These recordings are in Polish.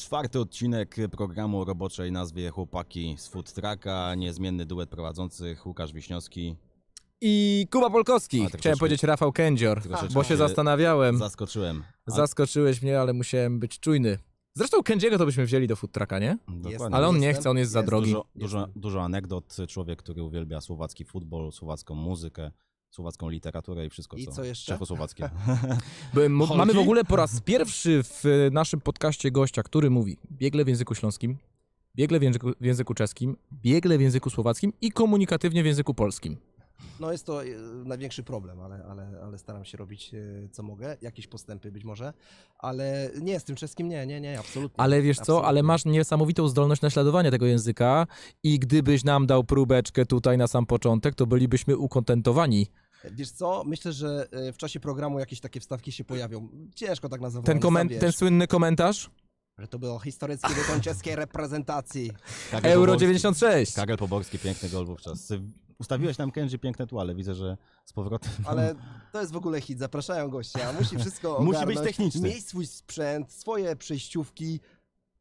Czwarty odcinek programu o roboczej nazwie Chłopaki z Food Trucka, niezmienny duet prowadzących Łukasz Wiśniowski. I Kuba Polkowski, A, chciałem powiedzieć Rafał Kędzior, bo się zastanawiałem. Zaskoczyłem. A... Zaskoczyłeś mnie, ale musiałem być czujny. Zresztą Kędziego to byśmy wzięli do food trucka, nie? Dokładnie. Ale on nie chce, on jest, jest za drogi. Dużo, dużo, dużo anegdot, człowiek, który uwielbia słowacki futbol, słowacką muzykę, słowacką literaturę i wszystko, I co, co jeszcze? czechosłowackie. Mamy w ogóle po raz pierwszy w e, naszym podcaście gościa, który mówi biegle w języku śląskim, biegle w języku, w języku czeskim, biegle w języku słowackim i komunikatywnie w języku polskim. No jest to e, największy problem, ale, ale, ale staram się robić e, co mogę, jakieś postępy być może, ale nie, z tym czeskim nie, nie, nie, absolutnie. Ale wiesz absolutnie. co, ale masz niesamowitą zdolność naśladowania tego języka i gdybyś nam dał próbeczkę tutaj na sam początek, to bylibyśmy ukontentowani. Wiesz co, myślę, że e, w czasie programu jakieś takie wstawki się pojawią. Ciężko tak nazwać. Ten, ten słynny komentarz? Że to było historyckie wykończenie czeskiej reprezentacji. Kagel Euro 96. Kagel Poborski, piękny gol wówczas. Ustawiłeś tam Kenji piękne tuale, widzę, że z powrotem. Ale to jest w ogóle hit, zapraszają gościa, musi wszystko ogarnąć, Musi być techniczny. Mieć swój sprzęt, swoje przejściówki,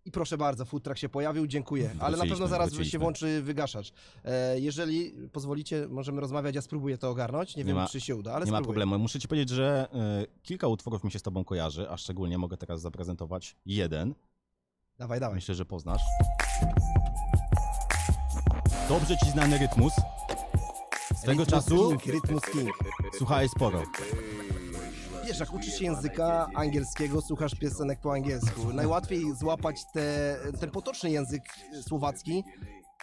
i proszę bardzo, futrak się pojawił, dziękuję. Ale na pewno zaraz wróciliśmy. się włączy wygaszacz. E, jeżeli pozwolicie, możemy rozmawiać, ja spróbuję to ogarnąć. Nie, nie wiem, ma, czy się uda, ale Nie spróbuję. ma problemu. Muszę ci powiedzieć, że e, kilka utworów mi się z tobą kojarzy, a szczególnie mogę teraz zaprezentować jeden. Dawaj, dawaj. Myślę, że poznasz. Dobrze ci znany rytmus. Swego czasu King, Rytmus King. Słuchaj sporo. Wiesz, jak uczysz się języka angielskiego, słuchasz piosenek po angielsku. Najłatwiej złapać te, ten potoczny język słowacki,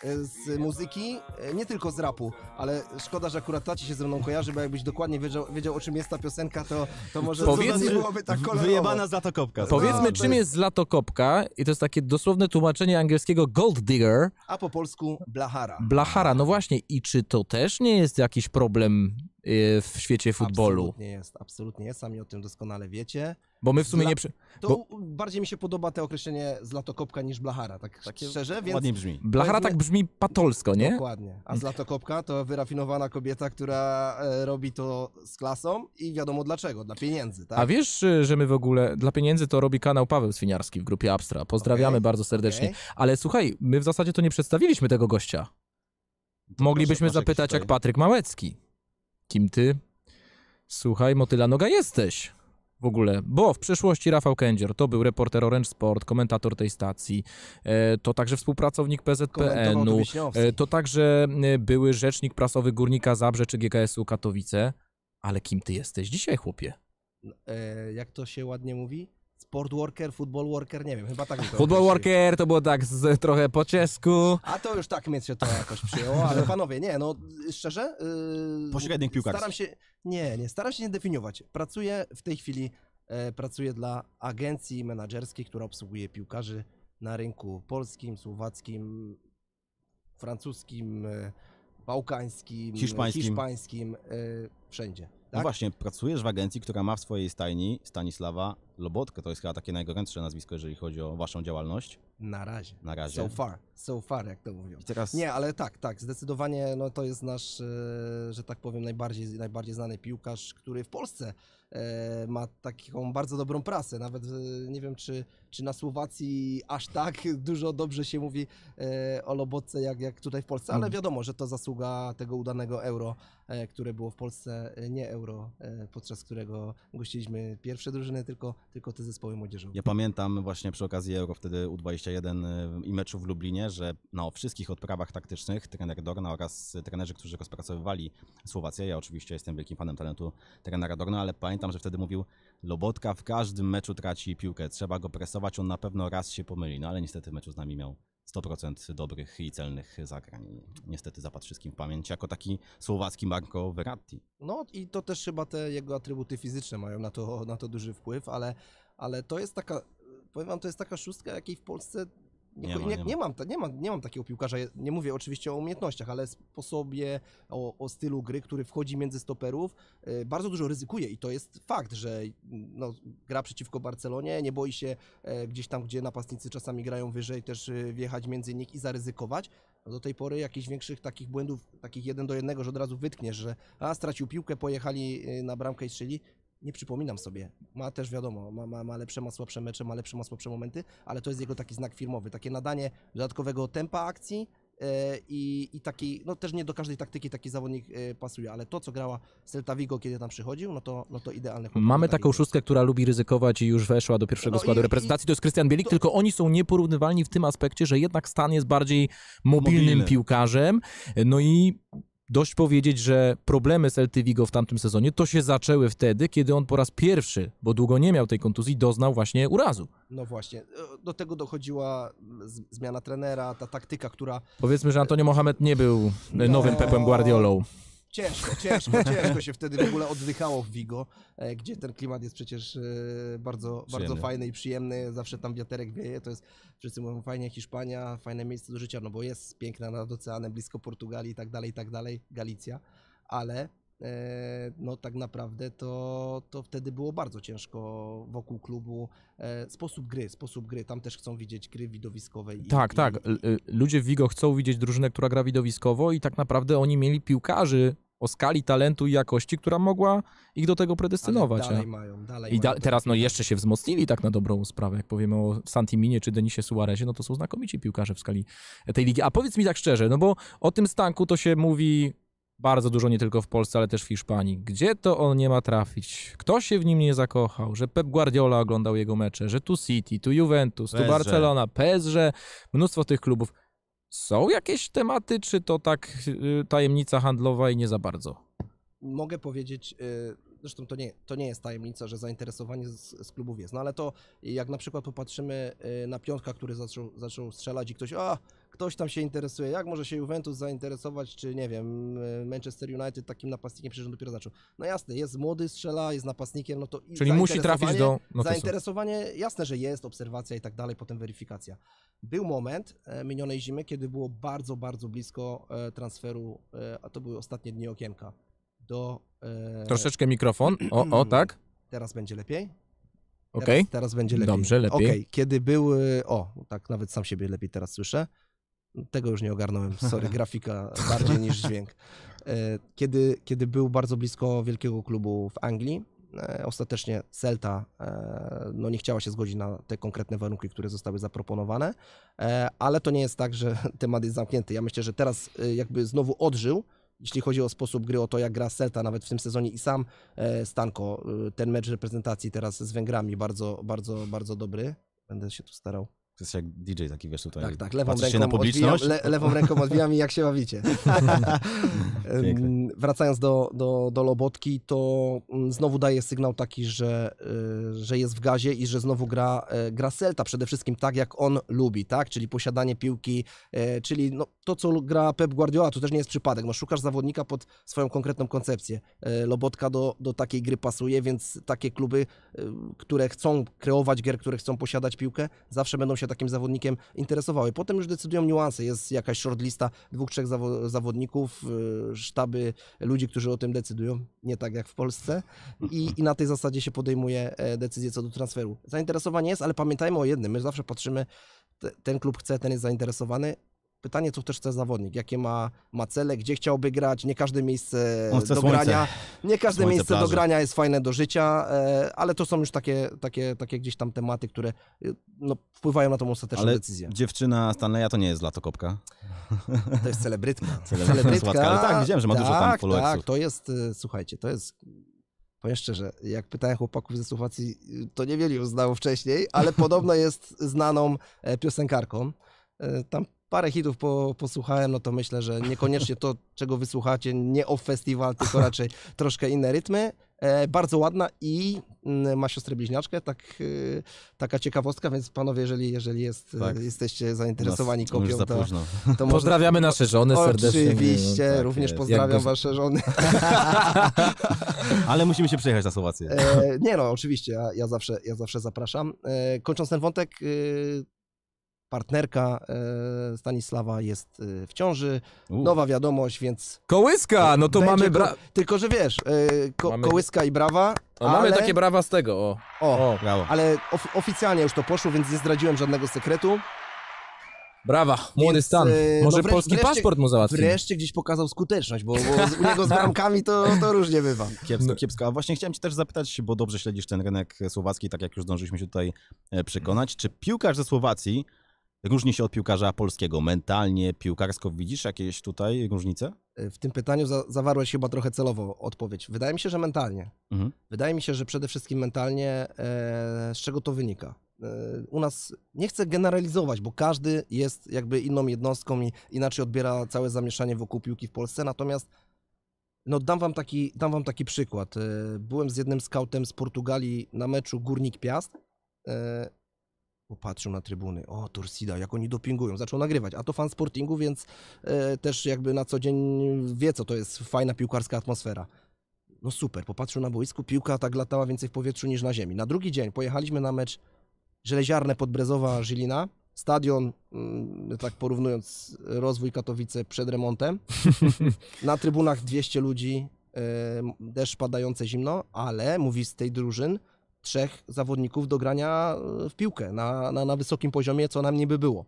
E, z muzyki, e, nie tylko z rapu, ale szkoda, że akurat to ci się ze mną kojarzy, bo jakbyś dokładnie wiedział, wiedział o czym jest ta piosenka, to, to może Powiedzmy, byłoby tak kolorowo. Wyjebana z latokopka. No, Powiedzmy, no, czym jest... jest latokopka i to jest takie dosłowne tłumaczenie angielskiego gold digger. A po polsku blachara. Blachara, no właśnie. I czy to też nie jest jakiś problem Y, w świecie futbolu. Absolutnie jest, absolutnie jest, sami o tym doskonale wiecie. Bo my w sumie nie... To bo... bardziej mi się podoba te określenie zlatokopka niż blachara, tak Takie szczerze, więc... Ładnie brzmi. Blachara tak brzmi patolsko, nie? Dokładnie, a mm. zlatokopka to wyrafinowana kobieta, która e, robi to z klasą i wiadomo dlaczego, dla pieniędzy, tak? A wiesz, y, że my w ogóle... Dla pieniędzy to robi kanał Paweł Swiniarski w grupie Abstra. Pozdrawiamy okay. bardzo serdecznie. Okay. Ale słuchaj, my w zasadzie to nie przedstawiliśmy tego gościa. To Moglibyśmy proszę, zapytać jak Patryk Małecki kim ty, słuchaj, motyla noga jesteś w ogóle, bo w przeszłości Rafał Kędzior to był reporter Orange Sport, komentator tej stacji, e, to także współpracownik PZPN-u, e, to także e, były rzecznik prasowy Górnika Zabrze czy GKS-u Katowice, ale kim ty jesteś dzisiaj, chłopie? No, jak to się ładnie mówi? Sport Worker, Football Worker, nie wiem, chyba tak to Football określi. Worker to było tak z, trochę po czesku. A to już tak mnie się to jakoś przyjęło, ale panowie, nie, no szczerze... Yy, po Staram się, nie, nie, staram się nie definiować. Pracuję w tej chwili, e, pracuję dla agencji menedżerskiej, która obsługuje piłkarzy na rynku polskim, słowackim, francuskim, e, bałkańskim, hiszpańskim, hiszpańskim e, wszędzie. No tak? właśnie, pracujesz w agencji, która ma w swojej stajni Stanisława Lobotkę. To jest chyba takie najgorętsze nazwisko, jeżeli chodzi o waszą działalność. Na razie. Na razie. So far, so far, jak to mówią. teraz... Nie, ale tak, tak, zdecydowanie no, to jest nasz, e, że tak powiem, najbardziej, najbardziej znany piłkarz, który w Polsce e, ma taką bardzo dobrą prasę. Nawet e, nie wiem, czy, czy na Słowacji aż tak dużo dobrze się mówi e, o Lobotce, jak, jak tutaj w Polsce, ale mhm. wiadomo, że to zasługa tego udanego euro E, które było w Polsce e, nie euro, e, podczas którego gościliśmy pierwsze drużyny, tylko, tylko te zespoły młodzieżowe. Ja pamiętam właśnie przy okazji euro wtedy U21 i meczu w Lublinie, że na no, wszystkich odprawach taktycznych trener Dorna oraz trenerzy, którzy rozpracowywali Słowację, ja oczywiście jestem wielkim fanem talentu trenera Dorna, ale pamiętam, że wtedy mówił Lobotka w każdym meczu traci piłkę, trzeba go presować, on na pewno raz się pomyli, no ale niestety w meczu z nami miał 100% dobrych i celnych zagrań. Niestety zapadł wszystkim w pamięć jako taki słowacki Marco Verratti. No i to też chyba te jego atrybuty fizyczne mają na to, na to duży wpływ, ale, ale to jest taka, powiem wam, to jest taka szóstka, jakiej w Polsce nie, nie, ma, nie, nie, mam, nie, mam, nie mam takiego piłkarza, nie mówię oczywiście o umiejętnościach, ale sposobie, o, o stylu gry, który wchodzi między stoperów, y, bardzo dużo ryzykuje i to jest fakt, że mm, no, gra przeciwko Barcelonie, nie boi się e, gdzieś tam, gdzie napastnicy czasami grają wyżej, też y, wjechać między nich i zaryzykować. No, do tej pory jakichś większych takich błędów, takich jeden do jednego, że od razu wytkniesz, że a stracił piłkę, pojechali y, na bramkę i strzeli, nie przypominam sobie. Ma też wiadomo, ma, ma, ma lepsze, ma słabsze mecze, ma lepsze, ma słabsze momenty, ale to jest jego taki znak firmowy, takie nadanie dodatkowego tempa akcji e, i, i takiej, no też nie do każdej taktyki taki zawodnik e, pasuje, ale to, co grała Celta Vigo, kiedy tam przychodził, no to, no to idealne. Mamy taką szóstkę, która lubi ryzykować i już weszła do pierwszego no składu i, reprezentacji, i, to jest Krystian Bielik, to... tylko oni są nieporównywalni w tym aspekcie, że jednak Stan jest bardziej mobilnym Mobilny. piłkarzem, no i dość powiedzieć, że problemy z LTVGO w tamtym sezonie to się zaczęły wtedy, kiedy on po raz pierwszy, bo długo nie miał tej kontuzji, doznał właśnie urazu. No właśnie, e, do tego dochodziła zmiana trenera, ta taktyka, która... Powiedzmy, że Antonio e, Mohamed nie był no... nowym Pepem Guardiolą. Ciężko, ciężko, ciężko się wtedy w ogóle oddychało w Vigo, e, gdzie ten klimat jest przecież e, bardzo, bardzo fajny i przyjemny. Zawsze tam wiaterek wieje, to jest, wszyscy mówią fajnie Hiszpania, fajne miejsce do życia, no bo jest piękna nad oceanem, blisko Portugalii i tak dalej, i tak dalej, Galicja, ale E, no tak naprawdę to, to wtedy było bardzo ciężko wokół klubu. E, sposób gry, sposób gry, tam też chcą widzieć gry widowiskowe. I, tak, tak. i, tak. Ludzie w Wigo chcą widzieć drużynę, która gra widowiskowo i tak naprawdę oni mieli piłkarzy o skali talentu i jakości, która mogła ich do tego predestynować. Ale dalej mają, dalej I da mają teraz no, jeszcze się wzmocnili tak na dobrą sprawę. Jak powiemy o Santiminie czy Denisie Suarezie, no to są znakomici piłkarze w skali tej ligi. A powiedz mi tak szczerze, no bo o tym stanku to się mówi bardzo dużo nie tylko w Polsce, ale też w Hiszpanii. Gdzie to on nie ma trafić? Kto się w nim nie zakochał? Że Pep Guardiola oglądał jego mecze, że tu City, tu Juventus, PSG. tu Barcelona, PSG, mnóstwo tych klubów. Są jakieś tematy, czy to tak y, tajemnica handlowa i nie za bardzo? Mogę powiedzieć y, zresztą to nie, to nie jest tajemnica, że zainteresowanie z, z klubów jest, no ale to jak na przykład popatrzymy y, na Piątka, który zaczął, zaczął strzelać i ktoś, a ktoś tam się interesuje, jak może się Juventus zainteresować, czy nie wiem, y, Manchester United takim napastnikiem, przecież on dopiero zaczął. No jasne, jest młody, strzela, jest napastnikiem, no to... Czyli musi trafić do... zainteresowanie, jasne, że jest, obserwacja i tak dalej, potem weryfikacja. Był moment e, minionej zimy, kiedy było bardzo, bardzo blisko e, transferu, e, a to były ostatnie dni okienka do... E... Troszeczkę mikrofon. O, o, tak. Teraz będzie lepiej. Teraz, teraz będzie lepiej. Dobrze, lepiej. Okay. Kiedy były... E, o, tak nawet sam siebie lepiej teraz słyszę. Tego już nie ogarnąłem, sorry, grafika bardziej niż dźwięk. E, kiedy, kiedy był bardzo blisko wielkiego klubu w Anglii, e, ostatecznie Celta no, nie chciała się zgodzić na te konkretne warunki, które zostały zaproponowane, ale to nie jest tak, że temat jest zamknięty. Ja myślę, że teraz jakby znowu odżył, jeśli chodzi o sposób gry, o to jak gra Celta nawet w tym sezonie i sam e, Stanko, e, ten mecz reprezentacji teraz z Węgrami bardzo, bardzo, bardzo dobry. Będę się tu starał to jest jak DJ taki, wiesz, tutaj. Tak, tak, lewą ręką, się na publiczność? Odbijam, le, lewą ręką odbijam i jak się bawicie. Wracając do, do, do Lobotki, to mm, znowu daje sygnał taki, że, y, że jest w gazie i że znowu gra, e, gra celta przede wszystkim tak, jak on lubi, tak? Czyli posiadanie piłki, e, czyli no, to, co gra Pep Guardiola, to też nie jest przypadek. No, szukasz zawodnika pod swoją konkretną koncepcję. E, Lobotka do, do takiej gry pasuje, więc takie kluby, które chcą kreować gier, które chcą posiadać piłkę, zawsze będą się się takim zawodnikiem interesowały. Potem już decydują niuanse, jest jakaś shortlista dwóch, trzech zawo zawodników, y, sztaby ludzi, którzy o tym decydują, nie tak jak w Polsce i, i na tej zasadzie się podejmuje e, decyzję co do transferu. Zainteresowanie jest, ale pamiętajmy o jednym, my zawsze patrzymy, ten klub chce, ten jest zainteresowany, Pytanie, co też chce zawodnik, jakie ma, ma cele, gdzie chciałby grać, nie każde miejsce do grania, nie każde słońce, miejsce plaży. do grania jest fajne do życia, e, ale to są już takie, takie, takie gdzieś tam tematy, które e, no, wpływają na tą ostateczną ale decyzję. dziewczyna Stanleya to nie jest latokopka. To jest celebrytka. celebrytka. celebrytka. Ale tak, widziałem, że ma tak, dużo tam tak, followersów. Tak, to jest, e, słuchajcie, to jest Powiem szczerze, jak pytałem chłopaków ze Słowacji, to niewielu znał wcześniej, ale podobno jest znaną piosenkarką. Tam parę hitów po, posłuchałem, no to myślę, że niekoniecznie to, czego wysłuchacie, nie o festiwal, tylko raczej troszkę inne rytmy. E, bardzo ładna i mm, ma siostrę bliźniaczkę, tak, e, taka ciekawostka, więc panowie, jeżeli, jeżeli jest, tak. jesteście no, zainteresowani Nas, kopią, to, to Pozdrawiamy nasze żony serdecznie. Oczywiście, tak, również jest. pozdrawiam Jak wasze żony. Ale musimy się przejechać na Słowację. E, nie no, oczywiście, ja, ja, zawsze, ja zawsze zapraszam. E, kończąc ten wątek, y, partnerka e, Stanisława jest e, w ciąży. Nowa wiadomość, więc. Kołyska! E, no to mamy. Bra... Tylko, że wiesz, ko mamy... kołyska i brawa. O, ale... Mamy takie brawa z tego. O, o, o brawo. ale of oficjalnie już to poszło, więc nie zdradziłem żadnego sekretu. Brawa, młody więc, stan. No Może no polski wreszcie, paszport mu załatwił. Wreszcie gdzieś pokazał skuteczność, bo, bo u niego z bramkami to, to różnie bywa. Kiepsko, no. kiepsko. A właśnie chciałem cię też zapytać, bo dobrze śledzisz ten rynek słowacki, tak jak już zdążyliśmy się tutaj przekonać, czy piłkarz ze Słowacji różni się od piłkarza polskiego? Mentalnie, piłkarsko widzisz jakieś tutaj różnice? E, w tym pytaniu za zawarłeś chyba trochę celowo odpowiedź. Wydaje mi się, że mentalnie. Mhm. Wydaje mi się, że przede wszystkim mentalnie, e, z czego to wynika? E, u nas, nie chcę generalizować, bo każdy jest jakby inną jednostką i inaczej odbiera całe zamieszanie wokół piłki w Polsce, natomiast no dam wam taki, dam wam taki przykład. E, byłem z jednym skautem z Portugalii na meczu Górnik Piast Popatrzył na trybuny. O, Torcida, jak oni dopingują. Zaczął nagrywać. A to fan sportingu, więc e, też jakby na co dzień wie, co to jest fajna piłkarska atmosfera. No super, popatrzył na boisku, piłka tak latała więcej w powietrzu niż na ziemi. Na drugi dzień pojechaliśmy na mecz Żeleziarne Podbrezowa Żylina. Stadion, mm, tak porównując rozwój Katowice przed remontem. na trybunach 200 ludzi, e, deszcz padające zimno, ale mówi z tej drużyn, trzech zawodników do grania e, w piłkę na, na, na wysokim poziomie, co nam niby było.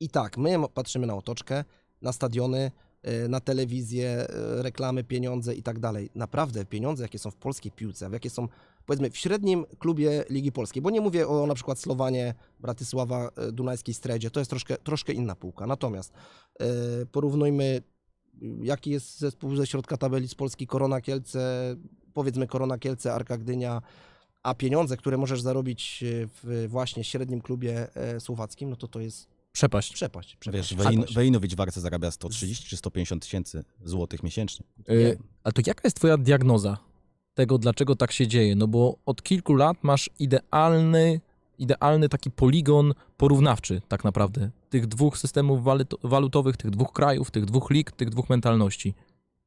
I tak, my patrzymy na otoczkę, na stadiony, e, na telewizję, e, reklamy, pieniądze i tak dalej. Naprawdę pieniądze, jakie są w polskiej piłce, jakie są powiedzmy w średnim klubie Ligi Polskiej, bo nie mówię o na przykład Slowanie, Bratysława, Dunajskiej Stredzie, to jest troszkę, troszkę inna półka. Natomiast yy, porównujmy, jaki jest zespół ze środka tabeli z Polski, Korona Kielce, powiedzmy Korona Kielce, Arka Gdynia, a pieniądze, które możesz zarobić e, w właśnie średnim klubie e, słowackim, no to to jest Przepaść. Przepaść. przepaść. Wiesz, Warce zarabia 130 czy 150 tysięcy złotych miesięcznie. Yy, a to jaka jest twoja diagnoza tego, dlaczego tak się dzieje? No bo od kilku lat masz idealny, idealny taki poligon porównawczy tak naprawdę. Tych dwóch systemów walutowych, tych dwóch krajów, tych dwóch lig, tych dwóch mentalności.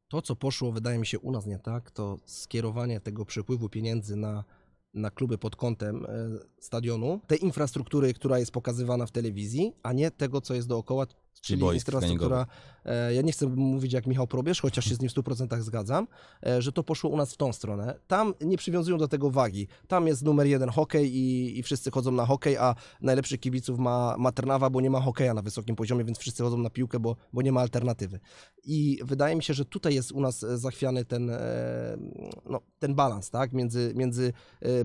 To, co poszło, wydaje mi się, u nas nie tak, to skierowanie tego przepływu pieniędzy na na kluby pod kątem e, stadionu, tej infrastruktury, która jest pokazywana w telewizji, a nie tego, co jest dookoła, Czyli boisk jest teraz e, ja nie chcę mówić jak Michał Probierz, chociaż się z nim w 100% zgadzam, e, że to poszło u nas w tą stronę. Tam nie przywiązują do tego wagi. Tam jest numer jeden hokej i, i wszyscy chodzą na hokej, a najlepszych kibiców ma, ma Trnawa, bo nie ma hokeja na wysokim poziomie, więc wszyscy chodzą na piłkę, bo, bo nie ma alternatywy. I wydaje mi się, że tutaj jest u nas zachwiany ten, e, no, ten balans, tak? Między, między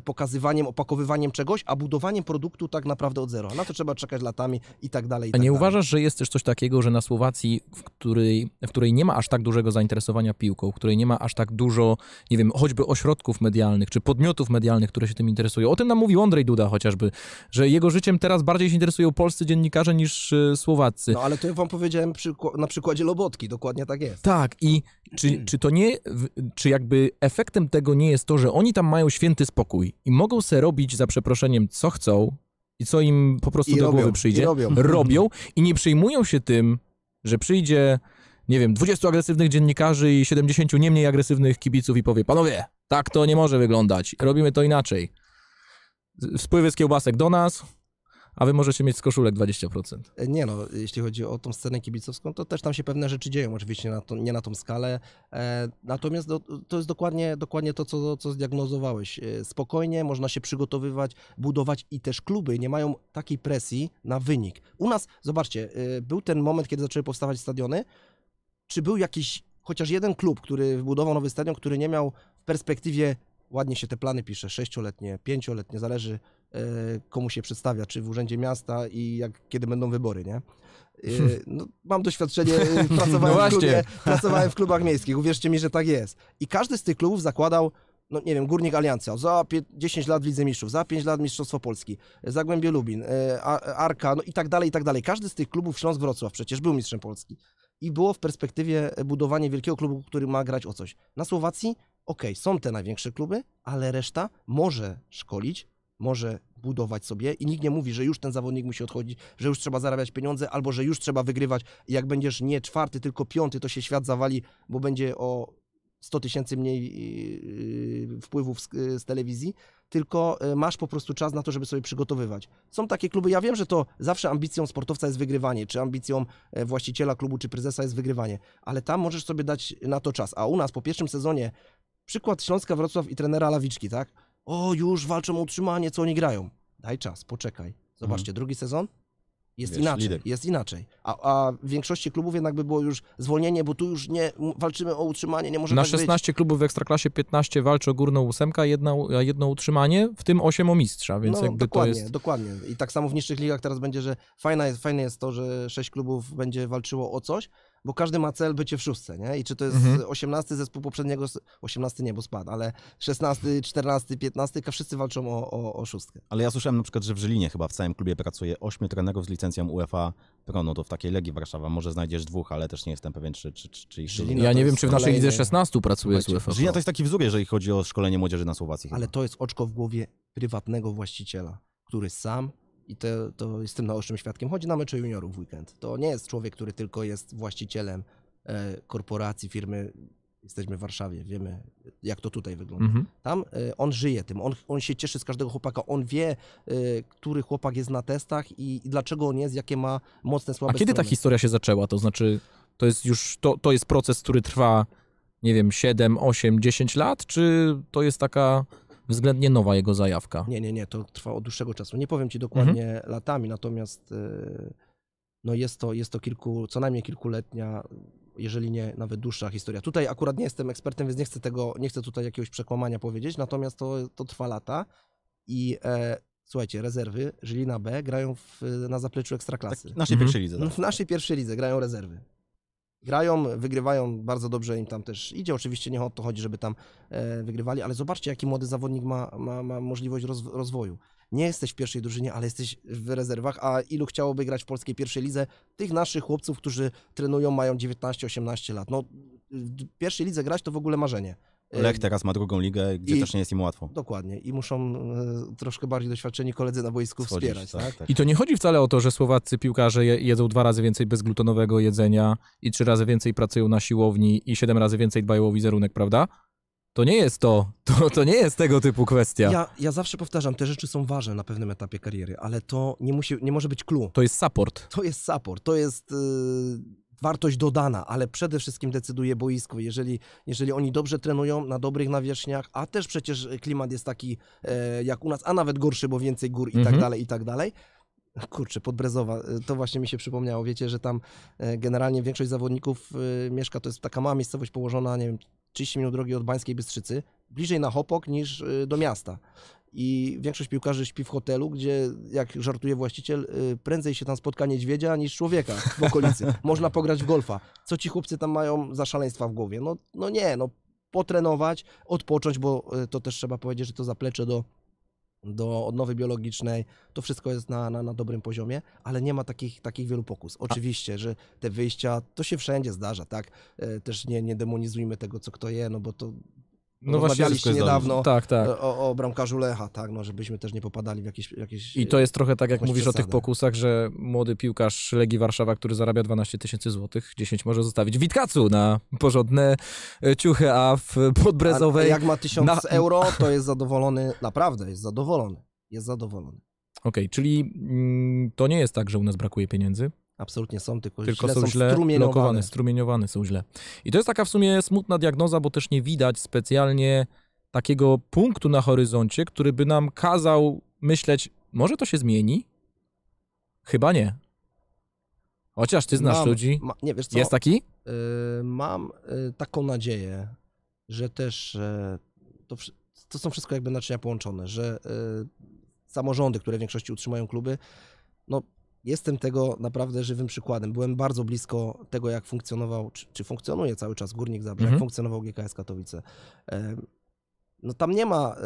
pokazywaniem, opakowywaniem czegoś, a budowaniem produktu tak naprawdę od zera. Na to trzeba czekać latami i tak dalej. I a tak nie dalej. uważasz, że jest też coś coś takiego, że na Słowacji, w której, w której nie ma aż tak dużego zainteresowania piłką, w której nie ma aż tak dużo, nie wiem, choćby ośrodków medialnych czy podmiotów medialnych, które się tym interesują. O tym nam mówił Andrzej Duda chociażby, że jego życiem teraz bardziej się interesują polscy dziennikarze niż e, słowaccy. No ale to ja wam powiedziałem na przykładzie Lobotki, dokładnie tak jest. Tak i czy, mm. czy to nie, czy jakby efektem tego nie jest to, że oni tam mają święty spokój i mogą sobie robić za przeproszeniem co chcą, i co im po prostu I do robią, głowy przyjdzie. I robią. robią i nie przejmują się tym, że przyjdzie, nie wiem, 20 agresywnych dziennikarzy i 70 nie mniej agresywnych kibiców i powie, panowie, tak to nie może wyglądać, robimy to inaczej. Spływy z kiełbasek do nas, a wy możecie mieć z koszulek 20%. E, nie no, jeśli chodzi o tą scenę kibicowską, to też tam się pewne rzeczy dzieją, oczywiście na to, nie na tą skalę. E, natomiast do, to jest dokładnie, dokładnie to, co, co zdiagnozowałeś. E, spokojnie można się przygotowywać, budować i też kluby nie mają takiej presji na wynik. U nas, zobaczcie, e, był ten moment, kiedy zaczęły powstawać stadiony. Czy był jakiś chociaż jeden klub, który wybudował nowy stadion, który nie miał w perspektywie, ładnie się te plany pisze, sześcioletnie, pięcioletnie, zależy E, komu się przedstawia, czy w urzędzie miasta i jak, kiedy będą wybory, nie? E, no, mam doświadczenie, e, no pracowałem, no w klubie, pracowałem w klubach miejskich, uwierzcie mi, że tak jest. I każdy z tych klubów zakładał, no nie wiem, Górnik Aliancja, za 10 lat w Lidze Mistrzów, za 5 lat Mistrzostwo Polski, Zagłębie Lubin, Arka, no i tak dalej, i tak dalej. Każdy z tych klubów, Śląsk-Wrocław przecież był mistrzem Polski. I było w perspektywie budowanie wielkiego klubu, który ma grać o coś. Na Słowacji, okej, okay, są te największe kluby, ale reszta może szkolić, może budować sobie i nikt nie mówi, że już ten zawodnik musi odchodzić, że już trzeba zarabiać pieniądze albo że już trzeba wygrywać. Jak będziesz nie czwarty, tylko piąty, to się świat zawali, bo będzie o 100 tysięcy mniej yy, wpływów z, yy, z, telewizji, tylko y, masz po prostu czas na to, żeby sobie przygotowywać. Są takie kluby, ja wiem, że to zawsze ambicją sportowca jest wygrywanie, czy ambicją e, właściciela klubu, czy prezesa jest wygrywanie, ale tam możesz sobie dać na to czas. A u nas po pierwszym sezonie, przykład Śląska Wrocław i trenera Lawiczki, tak? o, już walczą o utrzymanie, co oni grają. Daj czas, poczekaj. Zobaczcie, mhm. drugi sezon, jest Wiesz, inaczej, lider. jest inaczej. A, a, w większości klubów jednak by było już zwolnienie, bo tu już nie walczymy o utrzymanie, nie możemy. Na tak 16 być. klubów w Ekstraklasie 15 walczy o górną ósemkę, jedno, jedno utrzymanie, w tym 8 o mistrza, więc no, jakby dokładnie, to jest... dokładnie. I tak samo w niższych ligach teraz będzie, że fajne jest, fajne jest to, że 6 klubów będzie walczyło o coś, bo każdy ma cel bycie w szóstce, nie? I czy to jest mhm. 18 zespół poprzedniego, 18 nie, bo spadł, ale 16, 14, 15, wszyscy walczą o, o, o szóstkę. Ale ja słyszałem na przykład, że w Żylinie chyba w całym klubie pracuje 8 trenerów z licencją UEFA Pro, no to w takiej Legii Warszawa może znajdziesz dwóch, ale też nie jestem pewien, czy, czy, czy, czy ich... Żylina ja nie wiem, czy w naszej lidze 16 pracuje z UEFA Żylina to jest taki wzór, jeżeli chodzi o szkolenie młodzieży na Słowacji. Ale chyba. to jest oczko w głowie prywatnego właściciela, który sam i to, to jestem naocznym świadkiem, chodzi na mecze juniorów w weekend. To nie jest człowiek, który tylko jest właścicielem e, korporacji, firmy. Jesteśmy w Warszawie, wiemy, jak to tutaj wygląda. Mhm. Tam e, on żyje tym, on, on się cieszy z każdego chłopaka, on wie, e, który chłopak jest na testach i, i, dlaczego on jest, jakie ma mocne, słabe A kiedy strony. ta historia się zaczęła? To znaczy, to jest już, to, to jest proces, który trwa, nie wiem, 7, 8, 10 lat, czy to jest taka względnie nowa jego zajawka. Nie, nie, nie, to trwa od dłuższego czasu. Nie powiem ci dokładnie mhm. latami, natomiast y, no jest to, jest to kilku, co najmniej kilkuletnia, jeżeli nie nawet dłuższa historia. Tutaj akurat nie jestem ekspertem, więc nie chcę tego, nie chcę tutaj jakiegoś przekłamania powiedzieć, natomiast to, to trwa lata i e, słuchajcie, rezerwy na B grają w, na zapleczu Ekstraklasy. Tak, naszej mhm. pierwszej lidze. Tak? W naszej pierwszej lidze grają rezerwy grają, wygrywają, bardzo dobrze im tam też idzie. Oczywiście nie o to chodzi, żeby tam e, wygrywali, ale zobaczcie, jaki młody zawodnik ma, ma, ma możliwość roz, rozwoju. Nie jesteś w pierwszej drużynie, ale jesteś w rezerwach, a ilu chciałoby grać w polskiej pierwszej lidze? Tych naszych chłopców, którzy trenują, mają 19-18 lat. No, w pierwszej lidze grać to w ogóle marzenie. Lech teraz ma drugą ligę, gdzie I, też nie jest im łatwo. Dokładnie. I muszą e, troszkę bardziej doświadczeni koledzy na boisku Schodzić, wspierać. Tak? Tak. tak. I to nie chodzi wcale o to, że słowaccy piłkarze jedzą dwa razy więcej bezglutonowego jedzenia i trzy razy więcej pracują na siłowni i siedem razy więcej dbają o wizerunek, prawda? To nie jest to. To, to nie jest tego typu kwestia. Ja, ja zawsze powtarzam, te rzeczy są ważne na pewnym etapie kariery, ale to nie, musi, nie może być clue. To jest support. To jest support. To jest... Yy wartość dodana, ale przede wszystkim decyduje boisko. Jeżeli, jeżeli oni dobrze trenują na dobrych nawierzchniach, a też przecież klimat jest taki e, jak u nas, a nawet gorszy, bo więcej gór i tak mhm. tak dalej, i tak dalej. Kurczę, Podbrezowa, e, to właśnie mi się przypomniało. Wiecie, że tam e, generalnie większość zawodników e, mieszka, to jest taka mała miejscowość położona, nie wiem, 30 minut drogi od Bańskiej Bystrzycy bliżej na Hopok niż y, do miasta. I większość piłkarzy śpi w hotelu, gdzie, jak żartuje właściciel, y, prędzej się tam spotka niedźwiedzia niż człowieka w okolicy. Można pograć w golfa. Co ci chłopcy tam mają za szaleństwa w głowie? No, no nie, no potrenować, odpocząć, bo y, to też trzeba powiedzieć, że to zaplecze do, do odnowy biologicznej, to wszystko jest na, na, na dobrym poziomie, ale nie ma takich, takich wielu pokus. Oczywiście, że te wyjścia, to się wszędzie zdarza, tak? Też nie, nie demonizujmy tego, co kto je, no bo to no Rozmawialiście niedawno tak, tak. O, o bramkarzu Lecha, tak, no, żebyśmy też nie popadali w jakieś... jakieś I to jest trochę tak, jak mówisz przesadę. o tych pokusach, że młody piłkarz Legii Warszawa, który zarabia 12 tysięcy złotych, 10 może zostawić Witkacu na porządne e, ciuchy, a w Podbrezowej... A jak ma 1000 na... euro, to jest zadowolony, naprawdę jest zadowolony, jest zadowolony. Okej, okay, czyli mm, to nie jest tak, że u nas brakuje pieniędzy? Absolutnie są, tylko, tylko źle są, są źle strumieniowane. Lokowane, strumieniowane są źle. I to jest taka w sumie smutna diagnoza, bo też nie widać specjalnie takiego punktu na horyzoncie, który by nam kazał myśleć, może to się zmieni? Chyba nie. Chociaż ty znasz mam, ludzi. Ma, nie, wiesz co? Jest taki? Yy, mam y, taką nadzieję, że też yy, to, to, są wszystko jakby naczynia połączone, że y, samorządy, które w większości utrzymają kluby, no Jestem tego naprawdę żywym przykładem. Byłem bardzo blisko tego, jak funkcjonował, czy, czy funkcjonuje cały czas Górnik Zabrze, mhm. jak funkcjonował GKS Katowice. E, no tam nie ma e,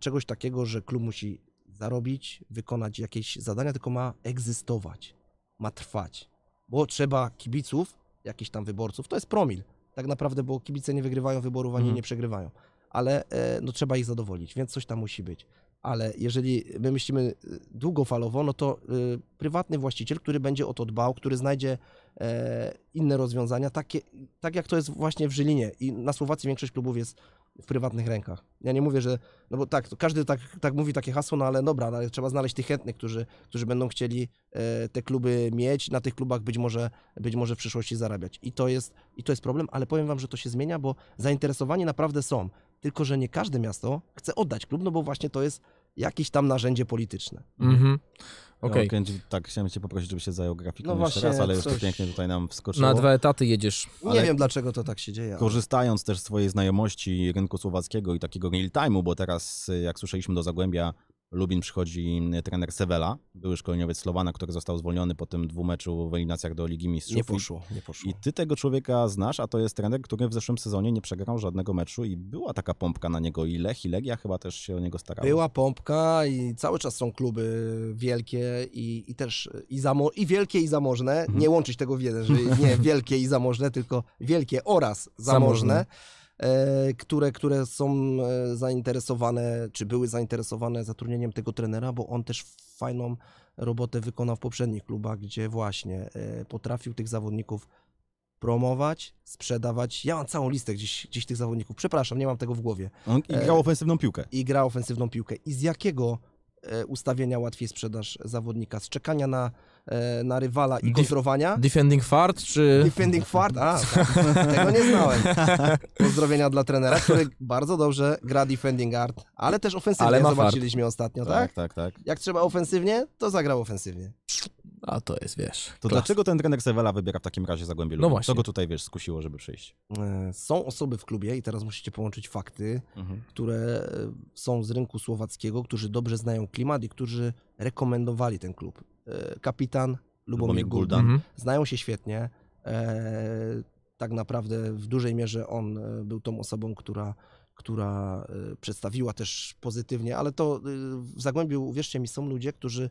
czegoś takiego, że klub musi zarobić, wykonać jakieś zadania, tylko ma egzystować, ma trwać. Bo trzeba kibiców, jakichś tam wyborców, to jest promil. Tak naprawdę, bo kibice nie wygrywają wyborów, ani mhm. nie przegrywają ale e, no, trzeba ich zadowolić, więc coś tam musi być ale jeżeli my myślimy y, długofalowo, no to y, prywatny właściciel, który będzie o to dbał, który znajdzie e, inne rozwiązania, takie, tak jak to jest właśnie w Żylinie i na Słowacji większość klubów jest w prywatnych rękach. Ja nie mówię, że, no bo tak, każdy tak, tak mówi takie hasło, no ale dobra, no, ale trzeba znaleźć tych chętnych, którzy, którzy będą chcieli e, te kluby mieć, na tych klubach być może, być może w przyszłości zarabiać. I to, jest, I to jest problem, ale powiem wam, że to się zmienia, bo zainteresowani naprawdę są tylko że nie każde miasto chce oddać klub, no bo właśnie to jest jakieś tam narzędzie polityczne. Mhm. Okej. Okay. No, tak, chciałem cię poprosić, żebyś się zajął grafiką no właśnie, jeszcze raz, ale już to pięknie tutaj nam wskoczyło. Na dwa etaty jedziesz. Ale nie wiem, dlaczego to tak się dzieje. Ale... Korzystając też z swojej znajomości rynku słowackiego i takiego real-time'u, bo teraz, jak słyszeliśmy do Zagłębia, Lubin przychodzi e, trener Sewela, były szkoleniowiec Słowana, który został zwolniony po tym meczu w eliminacjach do Ligi Mistrzów. Nie poszło, nie poszło. I ty tego człowieka znasz, a to jest trener, który w zeszłym sezonie nie przegrał żadnego meczu i była taka pompka na niego i Lech i Legia chyba też się o niego starały. Była pompka i cały czas są kluby wielkie i, i też i, zamo- i wielkie i zamożne. Mhm. Nie łączyć tego w jeden, że nie wielkie i zamożne, tylko wielkie oraz zamożne. zamożne E, które, które są e, zainteresowane, czy były zainteresowane zatrudnieniem tego trenera, bo on też fajną robotę wykonał w poprzednich klubach, gdzie właśnie e, potrafił tych zawodników promować, sprzedawać. Ja mam całą listę gdzieś, gdzieś tych zawodników, przepraszam, nie mam tego w głowie. I grał ofensywną piłkę. I grał ofensywną piłkę. I z jakiego E, ustawienia łatwiej sprzedaż zawodnika, z czekania na, e, na rywala i kontrowania. Defending fart, czy... Defending fart, a, tak. tego nie znałem. Pozdrowienia dla trenera, który bardzo dobrze gra defending art, ale też ofensywnie ale zobaczyliśmy fart. ostatnio, tak? Tak, tak, tak. Jak trzeba ofensywnie, to zagrał ofensywnie. A to jest, wiesz. To dlaczego ten trener Sewela wybiera w takim razie Zagłębie Lubin? No właśnie. Co go tutaj, wiesz, skusiło, żeby przyjść? E, są osoby w klubie i teraz musicie połączyć fakty, mhm. które e, są z rynku słowackiego, którzy dobrze znają klimat i którzy rekomendowali ten klub. E, kapitan Lubomir, Lubomir Guldan. Mhm. Znają się świetnie. Tak naprawdę w dużej mierze on był tą osobą, która która przedstawiła też pozytywnie, ale to w Zagłębiu, uwierzcie mi, są ludzie, którzy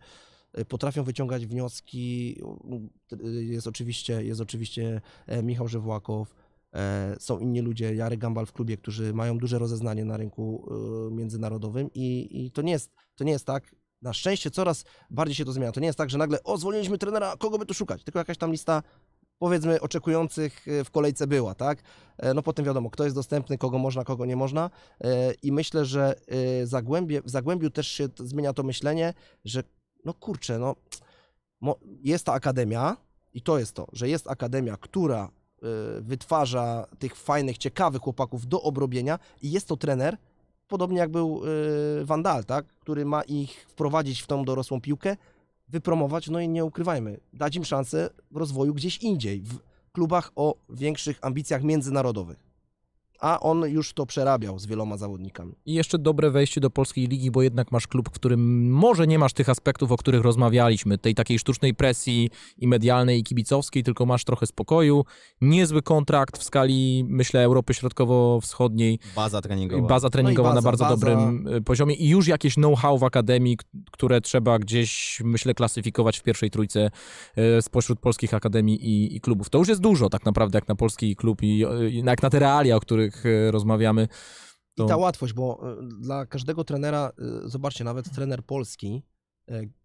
Y, potrafią wyciągać wnioski. Y, jest oczywiście, jest oczywiście e, Michał Żywłakow, e, są inni ludzie, Jarek Gambal w klubie, którzy mają duże rozeznanie na rynku y, międzynarodowym i, i to, nie jest, to nie jest tak, na szczęście coraz bardziej się to zmienia. To nie jest tak, że nagle o, zwolniliśmy trenera, kogo by tu szukać? Tylko jakaś tam lista powiedzmy oczekujących e, w kolejce była, tak? No potem wiadomo, kto jest dostępny, kogo można, kogo nie można i myślę, że zagłębie, w Zagłębiu też się zmienia to myślenie, że no kurczę, no jest ta akademia i to jest to, że jest akademia, która y, wytwarza tych fajnych, ciekawych chłopaków do obrobienia i jest to trener, podobnie jak był Wandal, y, tak, który ma ich wprowadzić w tą dorosłą piłkę, wypromować, no i nie ukrywajmy, dać im szansę w rozwoju gdzieś indziej, w klubach o większych ambicjach międzynarodowych a on już to przerabiał z wieloma zawodnikami. I jeszcze dobre wejście do polskiej ligi, bo jednak masz klub, w którym może nie masz tych aspektów, o których rozmawialiśmy, tej takiej sztucznej presji i medialnej, i kibicowskiej, tylko masz trochę spokoju. Niezły kontrakt w skali, myślę, Europy Środkowo-Wschodniej. Baza treningowa. Baza no treningowa no baza, na bardzo baza... dobrym e, poziomie i już jakieś know-how w akademii, które trzeba gdzieś, myślę, klasyfikować w pierwszej trójce e, spośród polskich akademii i, i klubów. To już jest dużo tak naprawdę, jak na polski klub i, e, jak na te realia, o których E, rozmawiamy. To... I ta łatwość, bo e, dla każdego trenera, e, zobaczcie, nawet trener polski,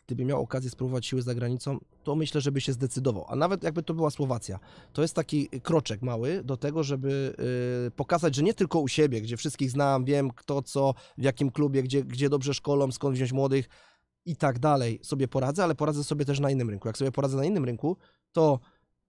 gdyby miał okazję spróbować siły za granicą, to myślę, żeby się zdecydował. A nawet jakby to była Słowacja. To jest taki kroczek mały do tego, żeby pokazać, że nie tylko u siebie, gdzie wszystkich znam, wiem kto co, w jakim klubie, gdzie, gdzie dobrze szkolą, skąd wziąć młodych i tak dalej sobie poradzę, ale poradzę sobie też na innym rynku. Jak sobie poradzę na innym rynku, to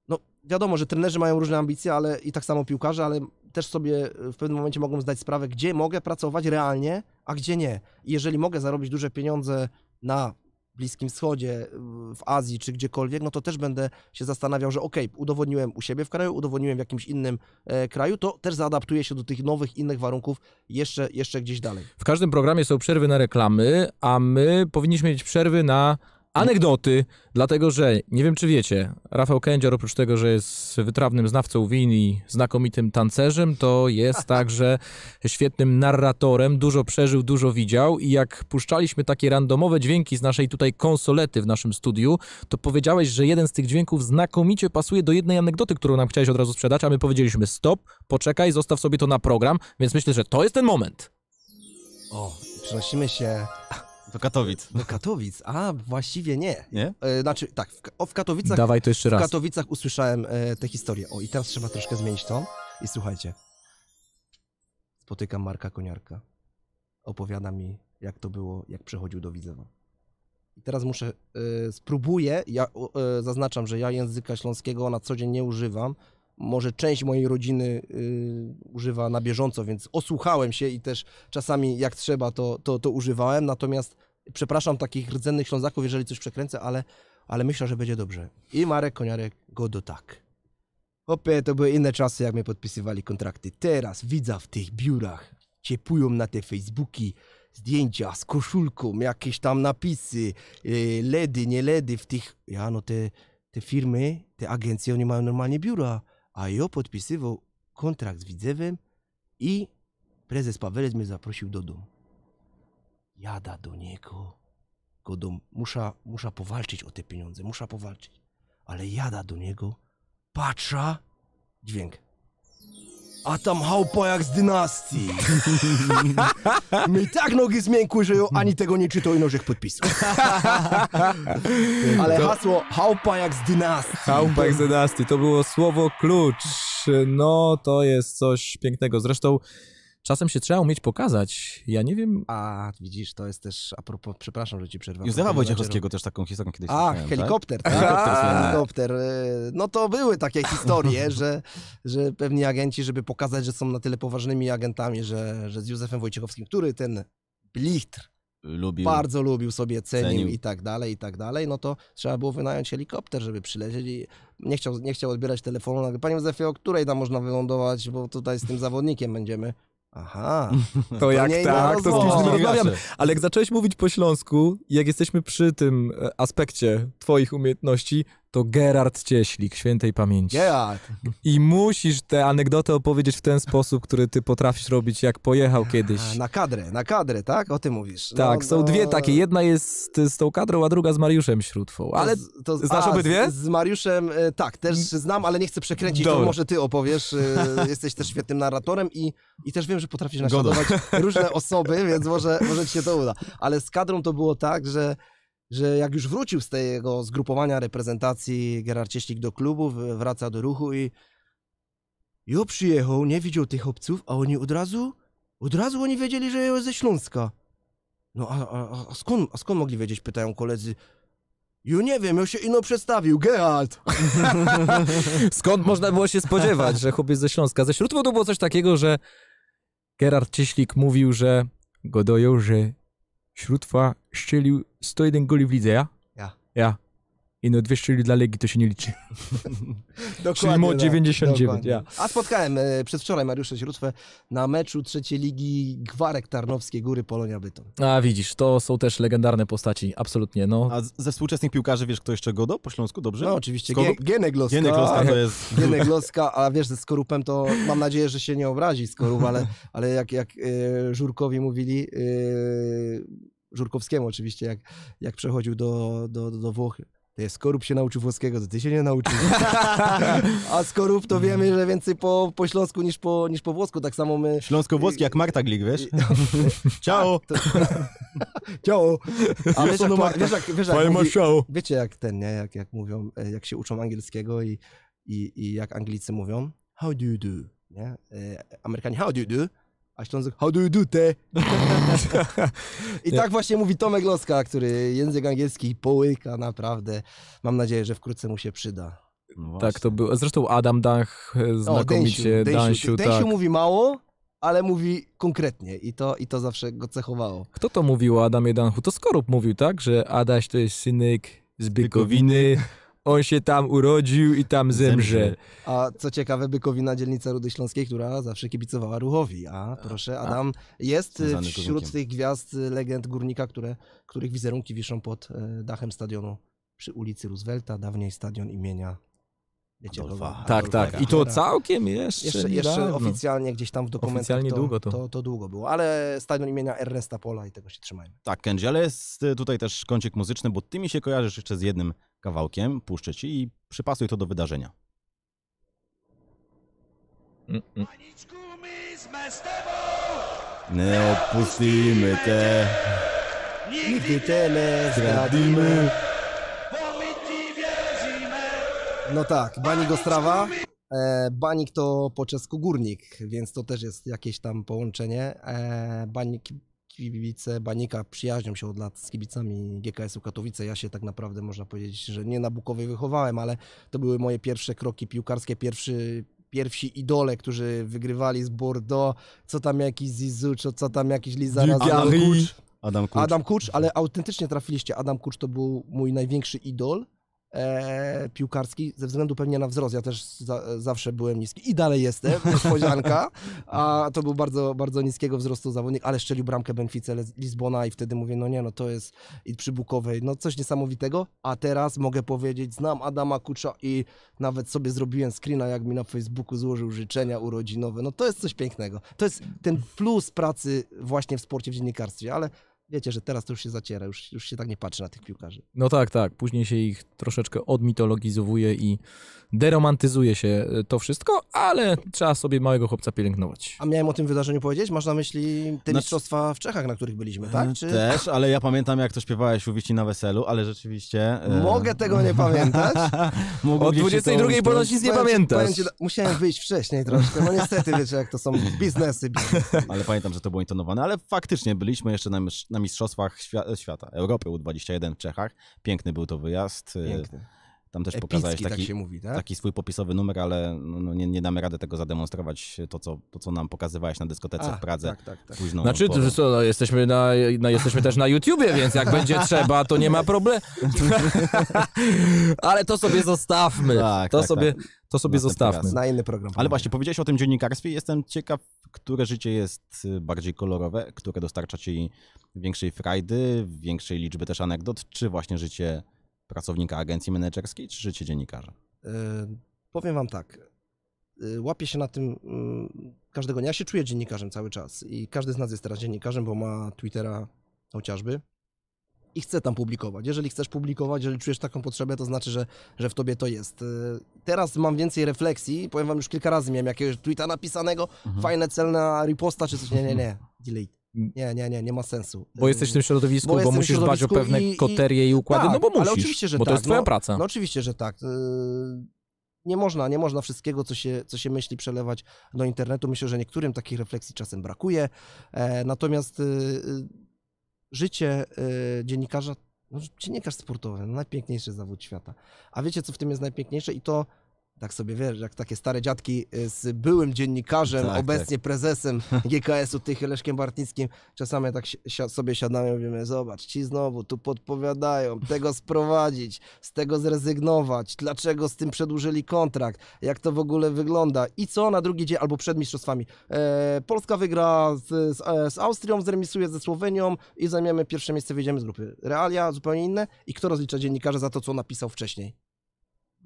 no wiadomo, że trenerzy mają różne ambicje, ale i tak samo piłkarze, ale też sobie e, w pewnym momencie mogą zdać sprawę, gdzie mogę pracować realnie, a gdzie nie. I jeżeli mogę zarobić duże pieniądze na Bliskim Wschodzie, e, w Azji czy gdziekolwiek, no to też będę się zastanawiał, że okej, okay, udowodniłem u siebie w kraju, udowodniłem w jakimś innym e, kraju, to też zaadaptuję się do tych nowych, innych warunków jeszcze, jeszcze gdzieś dalej. W każdym programie są przerwy na reklamy, a my powinniśmy mieć przerwy na anegdoty, dlatego że, nie wiem czy wiecie, Rafał Kędzior oprócz tego, że jest wytrawnym znawcą win i znakomitym tancerzem, to jest także świetnym narratorem, dużo przeżył, dużo widział i jak puszczaliśmy takie randomowe dźwięki z naszej tutaj konsolety w naszym studiu, to powiedziałeś, że jeden z tych dźwięków znakomicie pasuje do jednej anegdoty, którą nam chciałeś od razu sprzedać, a my powiedzieliśmy stop, poczekaj, zostaw sobie to na program, więc myślę, że to jest ten moment. O, przenosimy się do Katowic. Do Katowic, a właściwie nie. Nie? E, znaczy, tak, w, w Katowicach... Dawaj to jeszcze raz. W Katowicach usłyszałem e, tę historię. O, i teraz trzeba troszkę zmienić to. I słuchajcie. Spotykam Marka Koniarka. Opowiada mi, jak to było, jak przechodził do Widzewa. I teraz muszę, e, spróbuję, ja e, zaznaczam, że ja języka śląskiego na co dzień nie używam, może część mojej rodziny y, używa na bieżąco, więc osłuchałem się i też czasami jak trzeba to, to, to używałem, natomiast przepraszam takich rdzennych Ślązaków, jeżeli coś przekręcę, ale, ale myślę, że będzie dobrze. I Marek Koniarek go do tak. Opie, to były inne czasy, jak my podpisywali kontrakty. Teraz widzę w tych biurach ciepują na te Facebooki, zdjęcia z koszulką, jakieś tam napisy, y, LEDy, nie LEDy w tych... Ja no te, te firmy, te agencje, oni mają normalnie biura a ja podpisywał kontrakt z Widzewem i prezes Pawelec mnie zaprosił do domu. Jada do niego. Go dom. Musza, musza powalczyć o te pieniądze, musza powalczyć. Ale jada do niego, patrza, dźwięk a tam hałpa jak z dynastii. Mi tak nogi zmiękły, że jo ani tego nie czytał i nożych podpisał. Ale hasło hałpa jak z dynastii. Hałpa jak z dynastii, to było słowo klucz. No, to jest coś pięknego. Zresztą Czasem się trzeba umieć pokazać. Ja nie wiem. A, widzisz, to jest też a propos, przepraszam, że ci przerwam. Józefa Wojciechowskiego też taką historię kiedyś A, tak? helikopter, tak? tak? Helikopter, a, helikopter. E, no to były takie historie, że, że pewni agenci, żeby pokazać, że są na tyle poważnymi agentami, że, że z Józefem Wojciechowskim, który ten blichtr Lubił. bardzo lubił sobie, cenił, cenił, i tak dalej, i tak dalej, no to trzeba było wynająć helikopter, żeby przylecieć i nie chciał, nie chciał odbierać telefonu. Panie Józefie, o której tam można wylądować, bo tutaj z tym zawodnikiem będziemy. Aha. To, to jak tak, to z kimś nie rozmawiamy. Ale jak zacząłeś mówić po śląsku, jak jesteśmy przy tym e, aspekcie twoich umiejętności, to Gerard Cieślik, świętej pamięci. Gerard. I musisz tę anegdotę opowiedzieć w ten sposób, który ty potrafisz robić, jak pojechał kiedyś. Na kadrę, na kadrę, tak? O tym mówisz. No, tak, no, są no... dwie takie. Jedna jest z, tą kadrą, a druga z Mariuszem Śródfą. Ale to, to, znasz a, obydwie? Z, z Mariuszem, e, tak, też znam, ale nie chcę przekręcić, Dobre. to może ty opowiesz. E, jesteś też świetnym narratorem i, i też wiem, że potrafisz naśladować różne osoby, więc może, może ci się to uda. Ale z kadrą to było tak, że że jak już wrócił z tego zgrupowania reprezentacji Gerard Cieślik do klubu, wraca do ruchu i jo przyjechał, nie widział tych chłopców, a oni od razu, od razu oni wiedzieli, że jest ze Śląska. No a, a, a, skąd, a skąd mogli wiedzieć, pytają koledzy. Jo nie wiem, ja się ino przedstawił, Gerald. skąd można było się spodziewać, że chłopiec ze Śląska? Ze Śródwodu było coś takiego, że Gerard Cieślik mówił, że go dojął, że Śródwa strzelił 101 goli w lidze, ja? Ja. Ja. I no 200 dla Legii to się nie liczy. Dokładnie. Czyli 99, tak. dokładnie. ja. A spotkałem e, przedwczoraj Mariusza Śrótwę na meczu trzeciej ligi Gwarek Tarnowskie Góry Polonia Bytom. A widzisz, to są też legendarne postaci, absolutnie. No. A ze współczesnych piłkarzy wiesz kto jeszcze Godo po Śląsku, dobrze? No oczywiście, Skorup... G- to jest... Gienek a wiesz, ze Skorupem to mam nadzieję, że się nie obrazi Skorup, ale, ale jak, jak e, Żurkowi mówili... E, Żurkowskiemu oczywiście, jak, jak przechodził do, do, do Włochy. Skorup się nauczył włoskiego, to ty się nie nauczyłeś. A Skorup to wiemy, że więcej po, po śląsku niż po, niż po włosku, tak samo my... Śląsko-włoski jak Marta Glik, wiesz? ciao! Tak, to... ciao! A wiesz jak, Marta. wiesz jak, wiesz jak mówi, Wiecie jak ten, nie? Jak, jak mówią, e, jak się uczą angielskiego i, i, i jak Anglicy mówią? How do you do? Nie? E, Amerykanie, how do you do? A Śląsk, how do you do te? I tak właśnie mówi Tomek Loska, który język angielski połyka naprawdę. Mam nadzieję, że wkrótce mu się przyda. No tak, to był. Zresztą Adam Dach e, znakomicie. Densiu, Densiu, Densiu, tak. mówi mało, ale mówi konkretnie i to, i to zawsze go cechowało. Kto to mówił o Adamie Danchu? To Skorup mówił, tak? Że Adaś to jest synek z Bykowiny. Bykowiny on się tam urodził i tam zemrze. A co ciekawe, Bykowina, dzielnica Rudy Śląskiej, która zawsze kibicowała Ruchowi. A proszę, Adam jest e, wśród tych gwiazd e, legend Górnika, które, których wizerunki wiszą pod e, dachem stadionu przy ulicy Roosevelta, dawniej stadion imienia Wiecie, Adolfa. Tak, tak. I to całkiem jeszcze. Jeszcze, jeszcze oficjalnie gdzieś tam w dokumentach. Oficjalnie to, długo to. to. to. długo było, ale stadion imienia Ernesta Pola i tego się trzymajmy. Tak, Kenji, ale jest tutaj też kącik muzyczny, bo ty mi się kojarzysz jeszcze z jednym kawałkiem, puszczę ci i przypasuj to do wydarzenia. Mm, mm. Nie opuścimy te, nigdy te nie No tak, Banik Ostrawa. E, banik to po czesku górnik, więc to też jest jakieś tam połączenie. E, banik, kibice Banika przyjaźnią się od lat z kibicami GKS-u Katowice. Ja się tak naprawdę można powiedzieć, że nie na Bukowie wychowałem, ale to były moje pierwsze kroki piłkarskie, pierwszy, pierwsi idole, którzy wygrywali z Bordeaux, co tam jakiś Zizucz, co tam jakiś Lizarazu, Adam Kucz. Adam Kucz. Adam Kucz, ale autentycznie trafiliście. Adam Kucz to był mój największy idol e, piłkarski ze względu pewnie na wzrost. Ja też za, zawsze byłem niski i dalej jestem, niespodzianka, a to był bardzo, bardzo niskiego wzrostu zawodnik, ale szczelił bramkę Benfice Lizbona i wtedy mówię, no nie, no to jest i przy Bukowej, no coś niesamowitego, a teraz mogę powiedzieć, znam Adama Kucza i nawet sobie zrobiłem screena, jak mi na Facebooku złożył życzenia urodzinowe, no to jest coś pięknego. To jest ten plus pracy właśnie w sporcie, w dziennikarstwie, ale wiecie, że teraz to już się zaciera, już, już się tak nie patrzy na tych piłkarzy. No tak, tak. Później się ich troszeczkę odmitologizowuje i deromantyzuje się e, to wszystko, ale trzeba sobie małego chłopca pielęgnować. A miałem o tym wydarzeniu powiedzieć? Masz na myśli te znaczy- mistrzostwa w Czechach, na których byliśmy, e, tak? Czy... Też, ale ja pamiętam, jak to śpiewałeś u Wiści na weselu, ale rzeczywiście... E, Mogę tego nie pamiętać. o 22 ponoć nic nie pamiętasz. Pamięci, musiałem wyjść wcześniej troszkę, no niestety, wiecie, jak to są biznesy. biznesy. ale pamiętam, że to było intonowane, ale faktycznie byliśmy jeszcze na, na na Mistrzostwach Świata, świata Europy U21 w Czechach. Piękny był to wyjazd. Y, Piękny. Tam też Epicki, pokazałeś tak taki, tak mówi, tak? taki swój popisowy numer, ale no, no, nie, nie, damy rady tego zademonstrować, to co, to, co nam pokazywałeś na dyskotece A, w Pradze tak, tak, tak. Znaczy, Co, no, jesteśmy, na, no, jesteśmy też na YouTubie, więc jak będzie trzeba, to nie ma problemu. ale to sobie zostawmy. Tak, to, tak, sobie, to sobie Następny zostawmy. Raz. Na inny program. Ale właśnie, powiedziałeś o tym dziennikarstwie jestem ciekaw, które życie jest y, bardziej kolorowe, które dostarcza ci większej frajdy, większej liczby też anegdot, czy właśnie życie pracownika agencji menedżerskiej, czy życie dziennikarza? Yy, powiem wam tak. E, łapię się na tym mm, każdego dnia. Ja się czuję dziennikarzem cały czas i każdy z nas jest teraz dziennikarzem, bo ma Twittera chociażby i chcę tam publikować. Jeżeli chcesz publikować, jeżeli czujesz taką potrzebę, to znaczy, że, że w tobie to jest. Y, teraz mam więcej refleksji, powiem wam już kilka razy miałem jakiegoś tweeta napisanego, mhm. fajne, celna riposta czy coś, nie, nie, nie, delete. Mm. Nie, nie, nie, nie ma sensu. Bo jesteś w tym środowisku, bo, bo musisz środowisku dbać o pewne i, koterie i układy, tak, no bo musisz, ale oczywiście, że bo tak, to jest twoja no, praca. No oczywiście, że tak. Y, nie można, nie można wszystkiego, co się, co się myśli, przelewać do internetu. Myślę, że niektórym takich refleksji czasem brakuje. E, natomiast y, życie y, dziennikarza, no, dziennikarz sportowy, no, najpiękniejszy zawód świata. A wiecie, co w tym jest najpiękniejsze? I to tak sobie wiesz, jak takie stare dziadki y, z byłym dziennikarzem, tak, tak. obecnie tak. prezesem GKS-u, tych Leszkiem Bartnickim, czasami tak si sobie siadamy i mówimy, zobacz, ci znowu tu podpowiadają, tego sprowadzić, z tego zrezygnować, dlaczego z tym przedłużyli kontrakt, jak to w ogóle wygląda i co na drugi dzień albo przed mistrzostwami. E, Polska wygra z, z, e, z Austrią, zremisuje ze Słowenią i zajmiemy pierwsze miejsce, wyjdziemy z grupy. Realia zupełnie inne i kto rozlicza dziennikarza za to, co napisał wcześniej.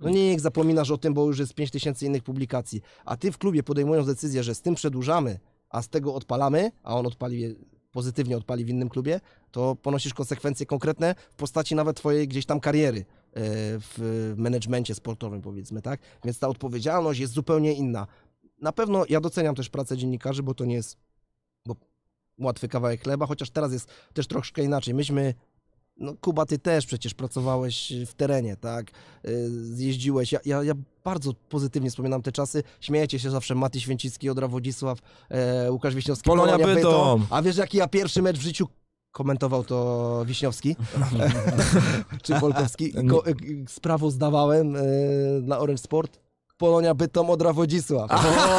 No niech zapominasz o tym, bo już jest 5000 innych publikacji. A ty w klubie podejmując decyzję, że z tym przedłużamy, a z tego odpalamy, a on odpali pozytywnie odpali w innym klubie, to ponosisz konsekwencje konkretne w postaci nawet twojej gdzieś tam kariery e, w menedżmencie sportowym, powiedzmy, tak? Więc ta odpowiedzialność jest zupełnie inna. Na pewno ja doceniam też pracę dziennikarzy, bo to nie jest łatwy kawałek chleba, chociaż teraz jest też troszkę inaczej. Myśmy no Kuba, ty też przecież pracowałeś y, w terenie, tak? Y, zjeździłeś. Ja, ja, ja bardzo pozytywnie wspominam te czasy. Śmiejecie się zawsze Maty Święcicki, Odra Wodzisław, e, Łukasz Wiśniowski, Polonia, Polonia Bytom. Bytom. A wiesz, jaki ja pierwszy mecz w życiu komentował to Wiśniowski czy Polkowski. Ko- y, sprawozdawałem e, dla Orange Sport Polonia Bytom od Rawodzisław.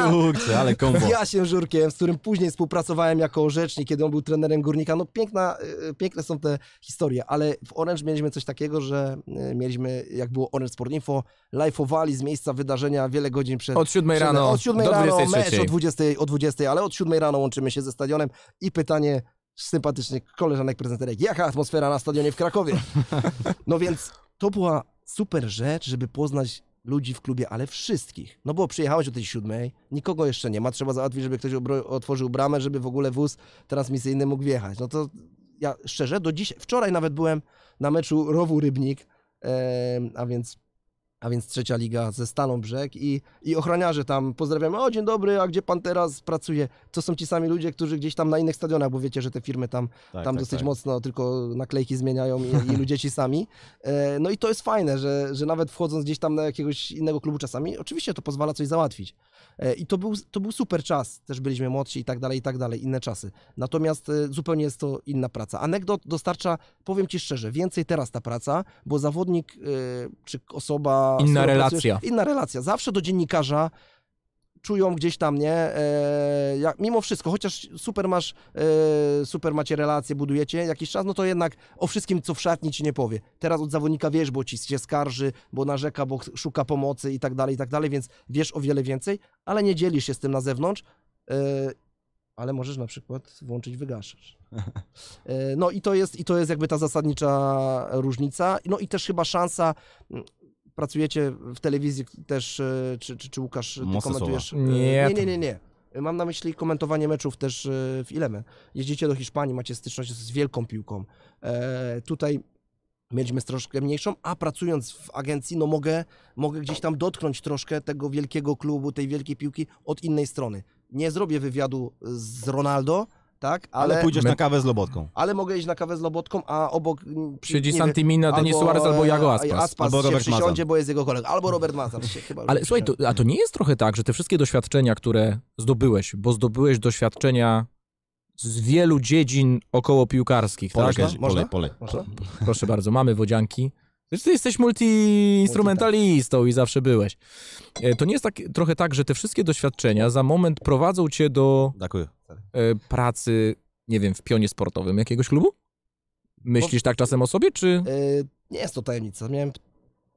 O kurczę, ale kombo. Z Jasiem Żurkiem, z którym później współpracowałem jako rzecznik, kiedy on był trenerem Górnika. No piękna, y, piękne są te historie, ale w Orange mieliśmy coś takiego, że y, mieliśmy, jak było Orange Sport Info, live'owali z miejsca wydarzenia wiele godzin przed... Od 7 rano Od 7 rano, 23. mecz o 20, o 20, ale od 7 rano łączymy się ze stadionem i pytanie sympatycznych koleżanek prezenterek. Jaka atmosfera na stadionie w Krakowie? No więc to była super rzecz, żeby poznać ludzi w klubie, ale wszystkich. No bo przyjechałeś o tej siódmej, nikogo jeszcze nie ma, trzeba załatwić, żeby ktoś otworzył bramę, żeby w ogóle wóz transmisyjny mógł wjechać. No to ja szczerze do dziś, wczoraj nawet byłem na meczu Rowu Rybnik, a więc a więc trzecia liga ze Staną Brzeg i, i ochroniarze tam pozdrawiamy, o dzień dobry, a gdzie pan teraz pracuje? To są ci sami ludzie, którzy gdzieś tam na innych stadionach, bo wiecie, że te firmy tam, tak, tam tak, dosyć tak. mocno tylko naklejki zmieniają i, i ludzie ci sami. E, no i to jest fajne, że, że nawet wchodząc gdzieś tam na jakiegoś innego klubu czasami, oczywiście to pozwala coś załatwić. E, I to był, to był super czas, też byliśmy młodsi i tak dalej, i tak dalej, inne czasy. Natomiast e, zupełnie jest to inna praca. Anegdot dostarcza, powiem Ci szczerze, więcej teraz ta praca, bo zawodnik e, czy osoba... Inna relacja. inna relacja. Zawsze do dziennikarza czują gdzieś tam, nie? E, jak, mimo wszystko, chociaż super masz, e, super macie relacje, budujecie jakiś czas, no to jednak o wszystkim, co w szatni ci nie powie. Teraz od zawodnika wiesz, bo ci się skarży, bo narzeka, bo szuka pomocy i tak dalej, i tak dalej, więc wiesz o wiele więcej, ale nie dzielisz się z tym na zewnątrz. E, ale możesz na przykład włączyć wygaszacz. E, no i to jest, i to jest jakby ta zasadnicza różnica. No i też chyba szansa pracujecie w telewizji też, e, czy, czy, czy Łukasz, ty komentujesz? Nie, e, nie, nie, nie. nie. Mam na myśli komentowanie meczów też e, w Ileme. Jeździcie do Hiszpanii, macie styczność z wielką piłką. E, tutaj mieliśmy troszkę mniejszą, a pracując w agencji, no mogę, mogę gdzieś tam dotknąć troszkę tego wielkiego klubu, tej wielkiej piłki od innej strony. Nie zrobię wywiadu z Ronaldo, tak? Ale, ale pójdziesz my... na kawę z Lobotką. Ale mogę iść na kawę z Lobotką, a obok... Siedzi Santimina, Denis Suarez albo Jago Aspas. Aspas albo Robert się przysiądzie, bo jest jego kolega. Albo Robert Mazan się chyba... Ale słuchaj, to, a to nie jest trochę tak, że te wszystkie doświadczenia, które zdobyłeś, bo zdobyłeś doświadczenia z wielu dziedzin około piłkarskich, tak? Pole, pole. Proszę bardzo, mamy wodzianki. Zresztą ty jesteś multiinstrumentalistą i zawsze byłeś. E, to nie jest tak, trochę tak, że te wszystkie doświadczenia za moment prowadzą cię do... Dziękuję E, pracy, nie wiem, w pionie sportowym jakiegoś klubu? Myślisz tak czasem o sobie, czy... E, nie jest to tajemnica. Miałem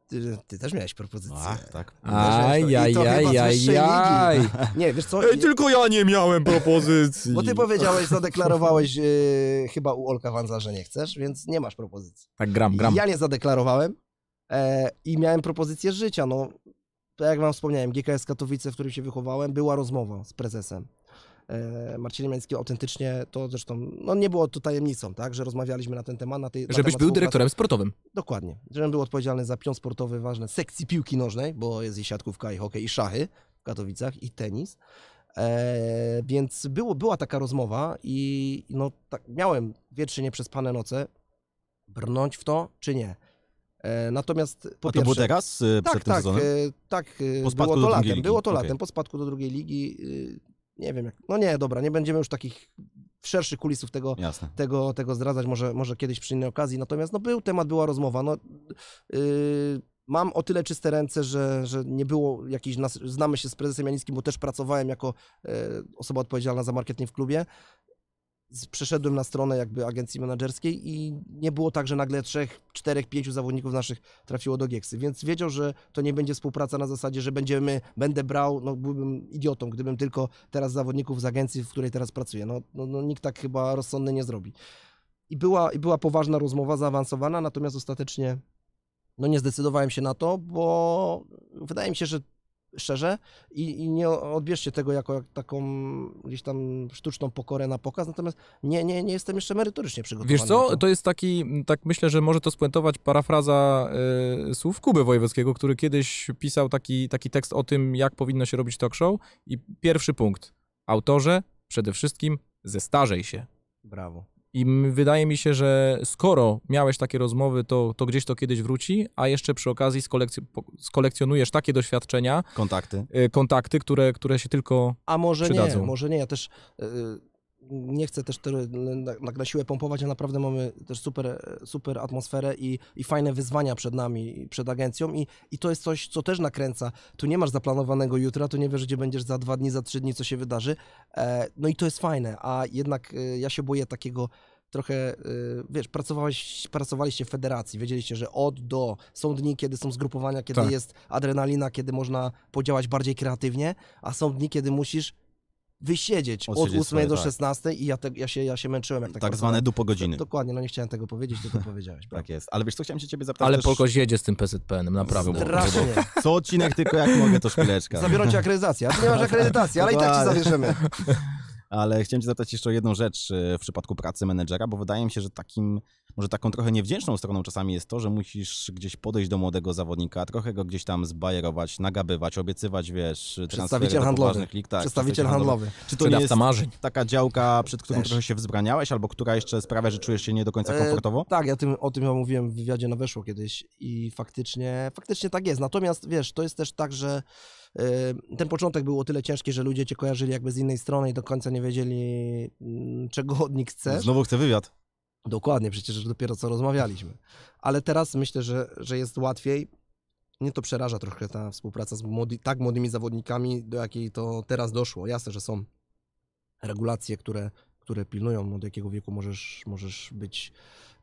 ty, ty, też miałeś propozycję. Ach, tak. Ajajajajaj. Nie, wiesz co? Ej, tylko ja nie miałem propozycji. Bo ty powiedziałeś, zadeklarowałeś yy, chyba u Olka Wanza, że nie chcesz, więc nie masz propozycji. Tak, gram, gram. Ja nie zadeklarowałem e, i miałem propozycję życia. No, to jak wam wspomniałem, GKS Katowice, w którym się wychowałem, była rozmowa z prezesem. E, Marcin Niemiecki autentycznie, to zresztą, no nie było to tajemnicą, tak, że rozmawialiśmy na ten temat. Na tej, Żebyś na był dyrektorem sportowym. Dokładnie. Żebym był odpowiedzialny za pion sportowy, ważne, sekcji piłki nożnej, bo jest i siatkówka, i hokej, i szachy w Katowicach, i tenis. E, więc było, była taka rozmowa i no, tak, miałem dwie, przez pane noce, brnąć w to, czy nie. E, natomiast po A to było teraz, tak, przed tak, tym tak, sezonem? E, tak, po spadku było to latem, było to okay. latem, po spadku do drugiej ligi. Y, nie wiem, jak, no nie, dobra, nie będziemy już takich szerszych kulisów tego, tego, tego zdradzać, może, może kiedyś przy innej okazji. Natomiast no, był temat, była rozmowa. No, yy, mam o tyle czyste ręce, że, że nie było jakiejś, znamy się z prezesem Janickim, bo też pracowałem jako yy, osoba odpowiedzialna za marketing w klubie przeszedłem na stronę jakby agencji menedżerskiej i nie było tak, że nagle trzech, czterech, pięciu zawodników naszych trafiło do Gieksy, więc wiedział, że to nie będzie współpraca na zasadzie, że będziemy, będę brał, no byłbym idiotą, gdybym tylko teraz zawodników z agencji, w której teraz pracuję. No, no, no nikt tak chyba rozsądny nie zrobi. I była, I była poważna rozmowa, zaawansowana, natomiast ostatecznie no nie zdecydowałem się na to, bo wydaje mi się, że szczerze i, i, nie odbierzcie tego jako taką gdzieś tam sztuczną pokorę na pokaz, natomiast nie, nie, nie jestem jeszcze merytorycznie przygotowany. Wiesz co, to. to jest taki, tak myślę, że może to spuentować parafraza y, słów Kuby Wojewódzkiego, który kiedyś pisał taki, taki tekst o tym, jak powinno się robić talk show i pierwszy punkt, autorze, przede wszystkim zestarzej się. Brawo. I wydaje mi się, że skoro miałeś takie rozmowy, to, to gdzieś to kiedyś wróci, a jeszcze przy okazji skolekc- skolekcjonujesz takie doświadczenia. Kontakty. Y, kontakty, które, które się tylko A może przydadzą. nie, może nie. Ja też... Y, y, nie chcę też tak na siłę pompować, a naprawdę mamy też super, super atmosferę i, i fajne wyzwania przed nami, przed agencją i, i to jest coś, co też nakręca. Tu nie masz zaplanowanego jutra, tu nie wiesz, gdzie będziesz za dwa dni, za trzy dni, co się wydarzy. E, no i to jest fajne, a jednak e, ja się boję takiego trochę, e, wiesz, pracowaliście w federacji, wiedzieliście, że od do są dni, kiedy są zgrupowania, kiedy tak. jest adrenalina, kiedy można podziałać bardziej kreatywnie, a są dni, kiedy musisz wysiedzieć od 8 do 16 tak. i ja, te, ja, się, ja się męczyłem. jak Tak, tak zwane dupo godziny. Dokładnie, no nie chciałem tego powiedzieć, to to powiedziałeś. tak jest, ale wiesz co, chciałem się ciebie zapytać. Ale też... Polkoś z tym PZPN-em, naprawdę. Strasznie. Co odcinek tylko jak mogę, to szpileczka. Zabiorą ci akredytację, a ty nie masz akredytacji, ale i tak ci zawierzymy. Ale chciałem cię zapytać jeszcze o jedną rzecz y, w przypadku pracy menedżera, bo wydaje mi się, że takim może taką trochę niewdzięczną stroną czasami jest to, że musisz gdzieś podejść do młodego zawodnika, trochę go gdzieś tam zbajerować, nagabywać, obiecywać, wiesz, przedstawiciel handlowy. Lig, tak, przedstawiciel handlowy. Czy to nie jest marzeń. taka działka, przed którą Też. trochę się wzbraniałeś, albo która jeszcze sprawia, że czujesz się nie do końca e, komfortowo? E, tak, ja tym, o tym ja mówiłem w wywiadzie na Weszło kiedyś i faktycznie, faktycznie tak jest. Natomiast, wiesz, to jest też tak, że e, ten początek był o tyle ciężki, że ludzie cię kojarzyli jakby z innej strony i do końca nie wiedzieli, mm, czego od nich Znowu chcę wywiad. Dokładnie, przecież dopiero co rozmawialiśmy. Ale teraz myślę, że, że jest łatwiej. Mnie to przeraża trochę ta współpraca z młody, tak młodymi zawodnikami, do jakiej to teraz doszło. Jasne, że są regulacje, które, które pilnują, od no, jakiego wieku możesz, możesz być,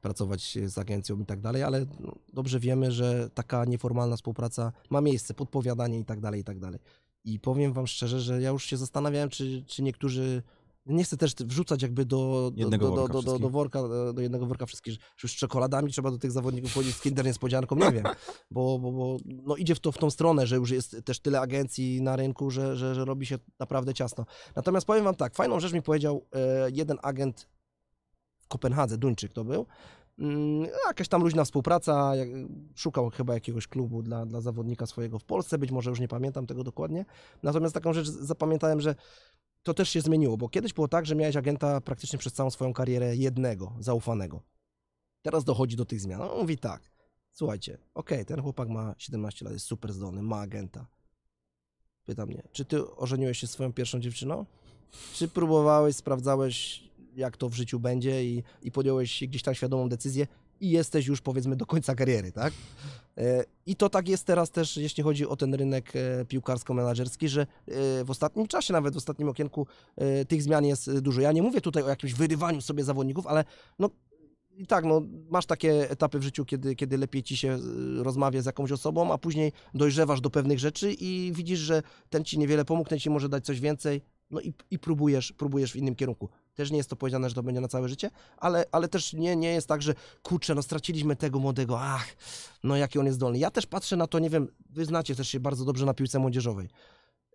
pracować z agencją i tak dalej, ale no, dobrze wiemy, że taka nieformalna współpraca ma miejsce, podpowiadanie i tak dalej, i tak dalej. I powiem wam szczerze, że ja już się zastanawiałem, czy, czy niektórzy nie chcę też wrzucać jakby do, do, do, worka do, do, do, worka, e, do jednego worka wszystkich, że z czekoladami trzeba do tych zawodników chodzić z kinder niespodzianką, nie wiem, bo, bo, bo no idzie w, to, w tą stronę, że już jest też tyle agencji na rynku, że, że, że robi się naprawdę ciasno. Natomiast powiem wam tak, fajną rzecz mi powiedział e, jeden agent w Kopenhadze, Duńczyk to był, mm, jakaś tam luźna współpraca, szukał chyba jakiegoś klubu dla, dla zawodnika swojego w Polsce, być może już nie pamiętam tego dokładnie, natomiast taką rzecz zapamiętałem, że to też się zmieniło, bo kiedyś było tak, że miałeś agenta praktycznie przez całą swoją karierę jednego, zaufanego. Teraz dochodzi do tych zmian. On mówi tak, słuchajcie, okej, okay, ten chłopak ma 17 lat, jest super zdolny, ma agenta. Pyta mnie, czy ty ożeniłeś się swoją pierwszą dziewczyną? Czy próbowałeś, sprawdzałeś, jak to w życiu będzie i, i podjąłeś gdzieś tam świadomą decyzję? i jesteś już powiedzmy do końca kariery, tak? E, I to tak jest teraz też, jeśli chodzi o ten rynek e, piłkarsko-menadżerski, że e, w ostatnim czasie, nawet w ostatnim okienku, tych zmian jest dużo. Ja nie mówię tutaj o jakimś wyrywaniu sobie zawodników, ale no i tak, no, masz takie etapy w życiu, kiedy, kiedy lepiej ci się rozmawia z jakąś osobą, a później dojrzewasz do pewnych rzeczy i widzisz, że ten ci niewiele pomógł, ten ci może dać coś więcej, no i, i próbujesz, próbujesz w innym kierunku. Też nie jest to powiedziane, że to będzie na całe życie, ale, ale też nie, nie jest tak, że kurczę, no straciliśmy tego młodego, ach, no jaki on jest zdolny. Ja też patrzę na to, nie wiem, wy znacie też się bardzo dobrze na piłce młodzieżowej.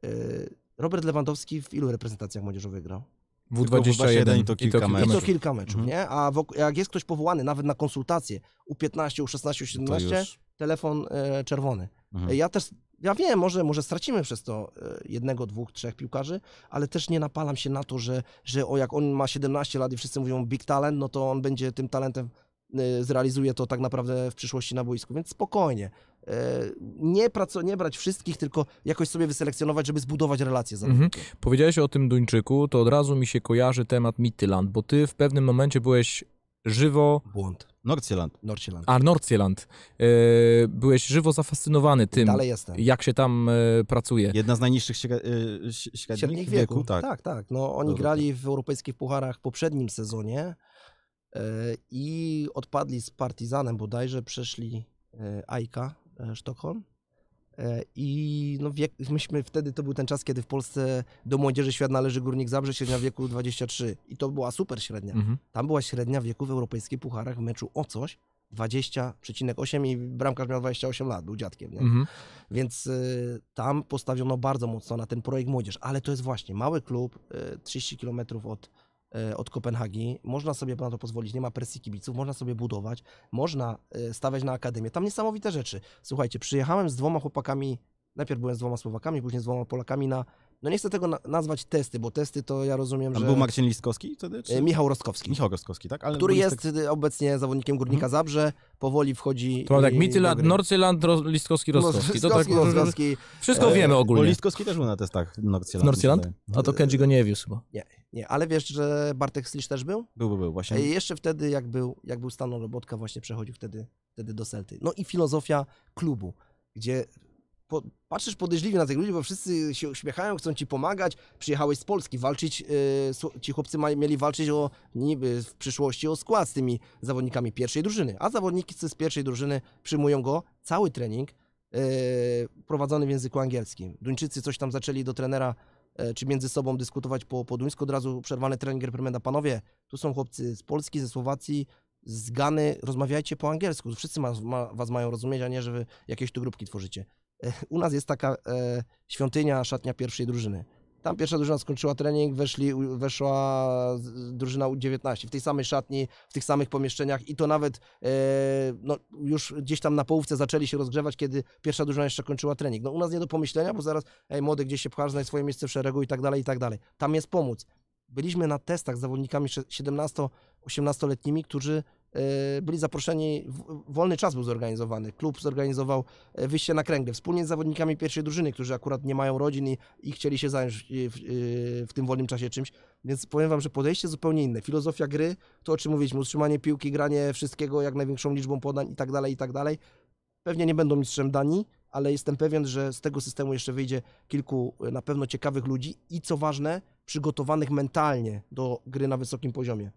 Yy, Robert Lewandowski w ilu reprezentacjach młodzieżowych grał? W21 i to kilka I to, meczów. I to kilka meczów, mhm. nie? A wokół, jak jest ktoś powołany nawet na konsultację U15, U16, U17, telefon e, czerwony. Mhm. Ja też, ja wiem, może, może stracimy przez to e, jednego, dwóch, trzech piłkarzy, ale też nie napalam się na to, że, że o jak on ma 17 lat i wszyscy mówią big talent, no to on będzie tym talentem e, zrealizuje to tak naprawdę w przyszłości na boisku, więc spokojnie. E, nie, praco- nie brać wszystkich, tylko jakoś sobie wyselekcjonować, żeby zbudować relacje z mhm. Powiedziałeś o tym Duńczyku, to od razu mi się kojarzy temat Mityland, bo ty w pewnym momencie byłeś żywo... Błąd Nordsjælland. Nordsjælland. A, Nordsjælland. E, byłeś żywo zafascynowany tym, Dalej jestem. jak się tam e, pracuje. Jedna z najniższych e, średnich wieku. wieku. Tak, tak. tak. No, oni Dobra. grali w europejskich pucharach w poprzednim sezonie i odpadli z Partizanem bodajże, przeszli Ajka Sztokholm. E, I no wiek, myśmy wtedy, to był ten czas, kiedy w Polsce do młodzieży świat należy Górnik Zabrze, średnia wieku 23. I to była super średnia. Mhm. Tam była średnia wieku w europejskich pucharach w meczu o coś 20,8 i bramkarz miał 28 lat, był dziadkiem. Nie? Mhm. Więc y, tam postawiono bardzo mocno na ten projekt młodzież. Ale to jest właśnie mały klub, y, 30 kilometrów od E, od Kopenhagi, można sobie na to pozwolić, nie ma presji kibiców, można sobie budować, można e, stawiać na akademię, tam niesamowite rzeczy. Słuchajcie, przyjechałem z dwoma chłopakami, najpierw byłem z dwoma Słowakami, później z dwoma Polakami na no nie chcę tego nazwać testy, bo testy to ja rozumiem, Tam że... był Marcin Listkowski wtedy? Czy... E, Michał Rostkowski. Michał Rostkowski, tak? Ale który jest tak... obecnie zawodnikiem Górnika hmm. Zabrze, powoli wchodzi... To tak, Mityland, Norcyland, Listkowski, Rostkowski. No, to tak, Rostkowski. Wszystko wiemy ogólnie. Bo Listkowski też był na testach Norcyland. Norcyland? A to Kenji go nie wiózł chyba. Nie. Nie, ale wiesz, że Bartek Slisz też był? Był, był, był właśnie. I e, jeszcze wtedy, jak był, jak był staną Robotka, właśnie przechodził wtedy, wtedy do Celty. No i filozofia klubu, gdzie po, patrzysz podejrzliwie na tych ludzi, bo wszyscy się uśmiechają, chcą ci pomagać. Przyjechałeś z Polski walczyć, yy, ci chłopcy ma, mieli walczyć o niby w przyszłości o skład z tymi zawodnikami pierwszej drużyny, a zawodnicy z pierwszej drużyny przyjmują go, cały trening yy, prowadzony w języku angielskim. Duńczycy coś tam zaczęli do trenera E, czy między sobą dyskutować po, po duńsku. Od razu przerwany trening reprymenda. Panowie, tu są chłopcy z Polski, ze Słowacji, z Gany, rozmawiajcie po angielsku. Wszyscy ma, ma, was mają rozumieć, a nie, że wy jakieś tu grupki tworzycie. E, u nas jest taka e, świątynia, szatnia pierwszej drużyny. Tam pierwsza drużyna skończyła trening, weszli, weszła drużyna U19 w tej samej szatni, w tych samych pomieszczeniach i to nawet e, no, już gdzieś tam na połówce zaczęli się rozgrzewać, kiedy pierwsza drużyna jeszcze kończyła trening. No u nas nie do pomyślenia, bo zaraz, ej młody, gdzieś się pchasz, znajdź swoje miejsce w szeregu i tak dalej, i tak dalej. Tam jest pomóc. Byliśmy na testach z zawodnikami 17-18-letnimi, którzy Y, byli zaproszeni, wolny czas był zorganizowany, klub zorganizował y, wyjście na kręgle wspólnie z zawodnikami pierwszej drużyny, którzy akurat nie mają rodzin i, i chcieli się zająć w, w, tym wolnym czasie czymś, więc powiem wam, że podejście zupełnie inne, filozofia gry, to o czym mówiliśmy, utrzymanie piłki, granie wszystkiego jak największą liczbą podań i tak dalej, i tak dalej. Pewnie nie będą mistrzem Danii, ale jestem pewien, że z tego systemu jeszcze wyjdzie kilku y, na pewno ciekawych ludzi i co ważne, przygotowanych mentalnie do gry na wysokim poziomie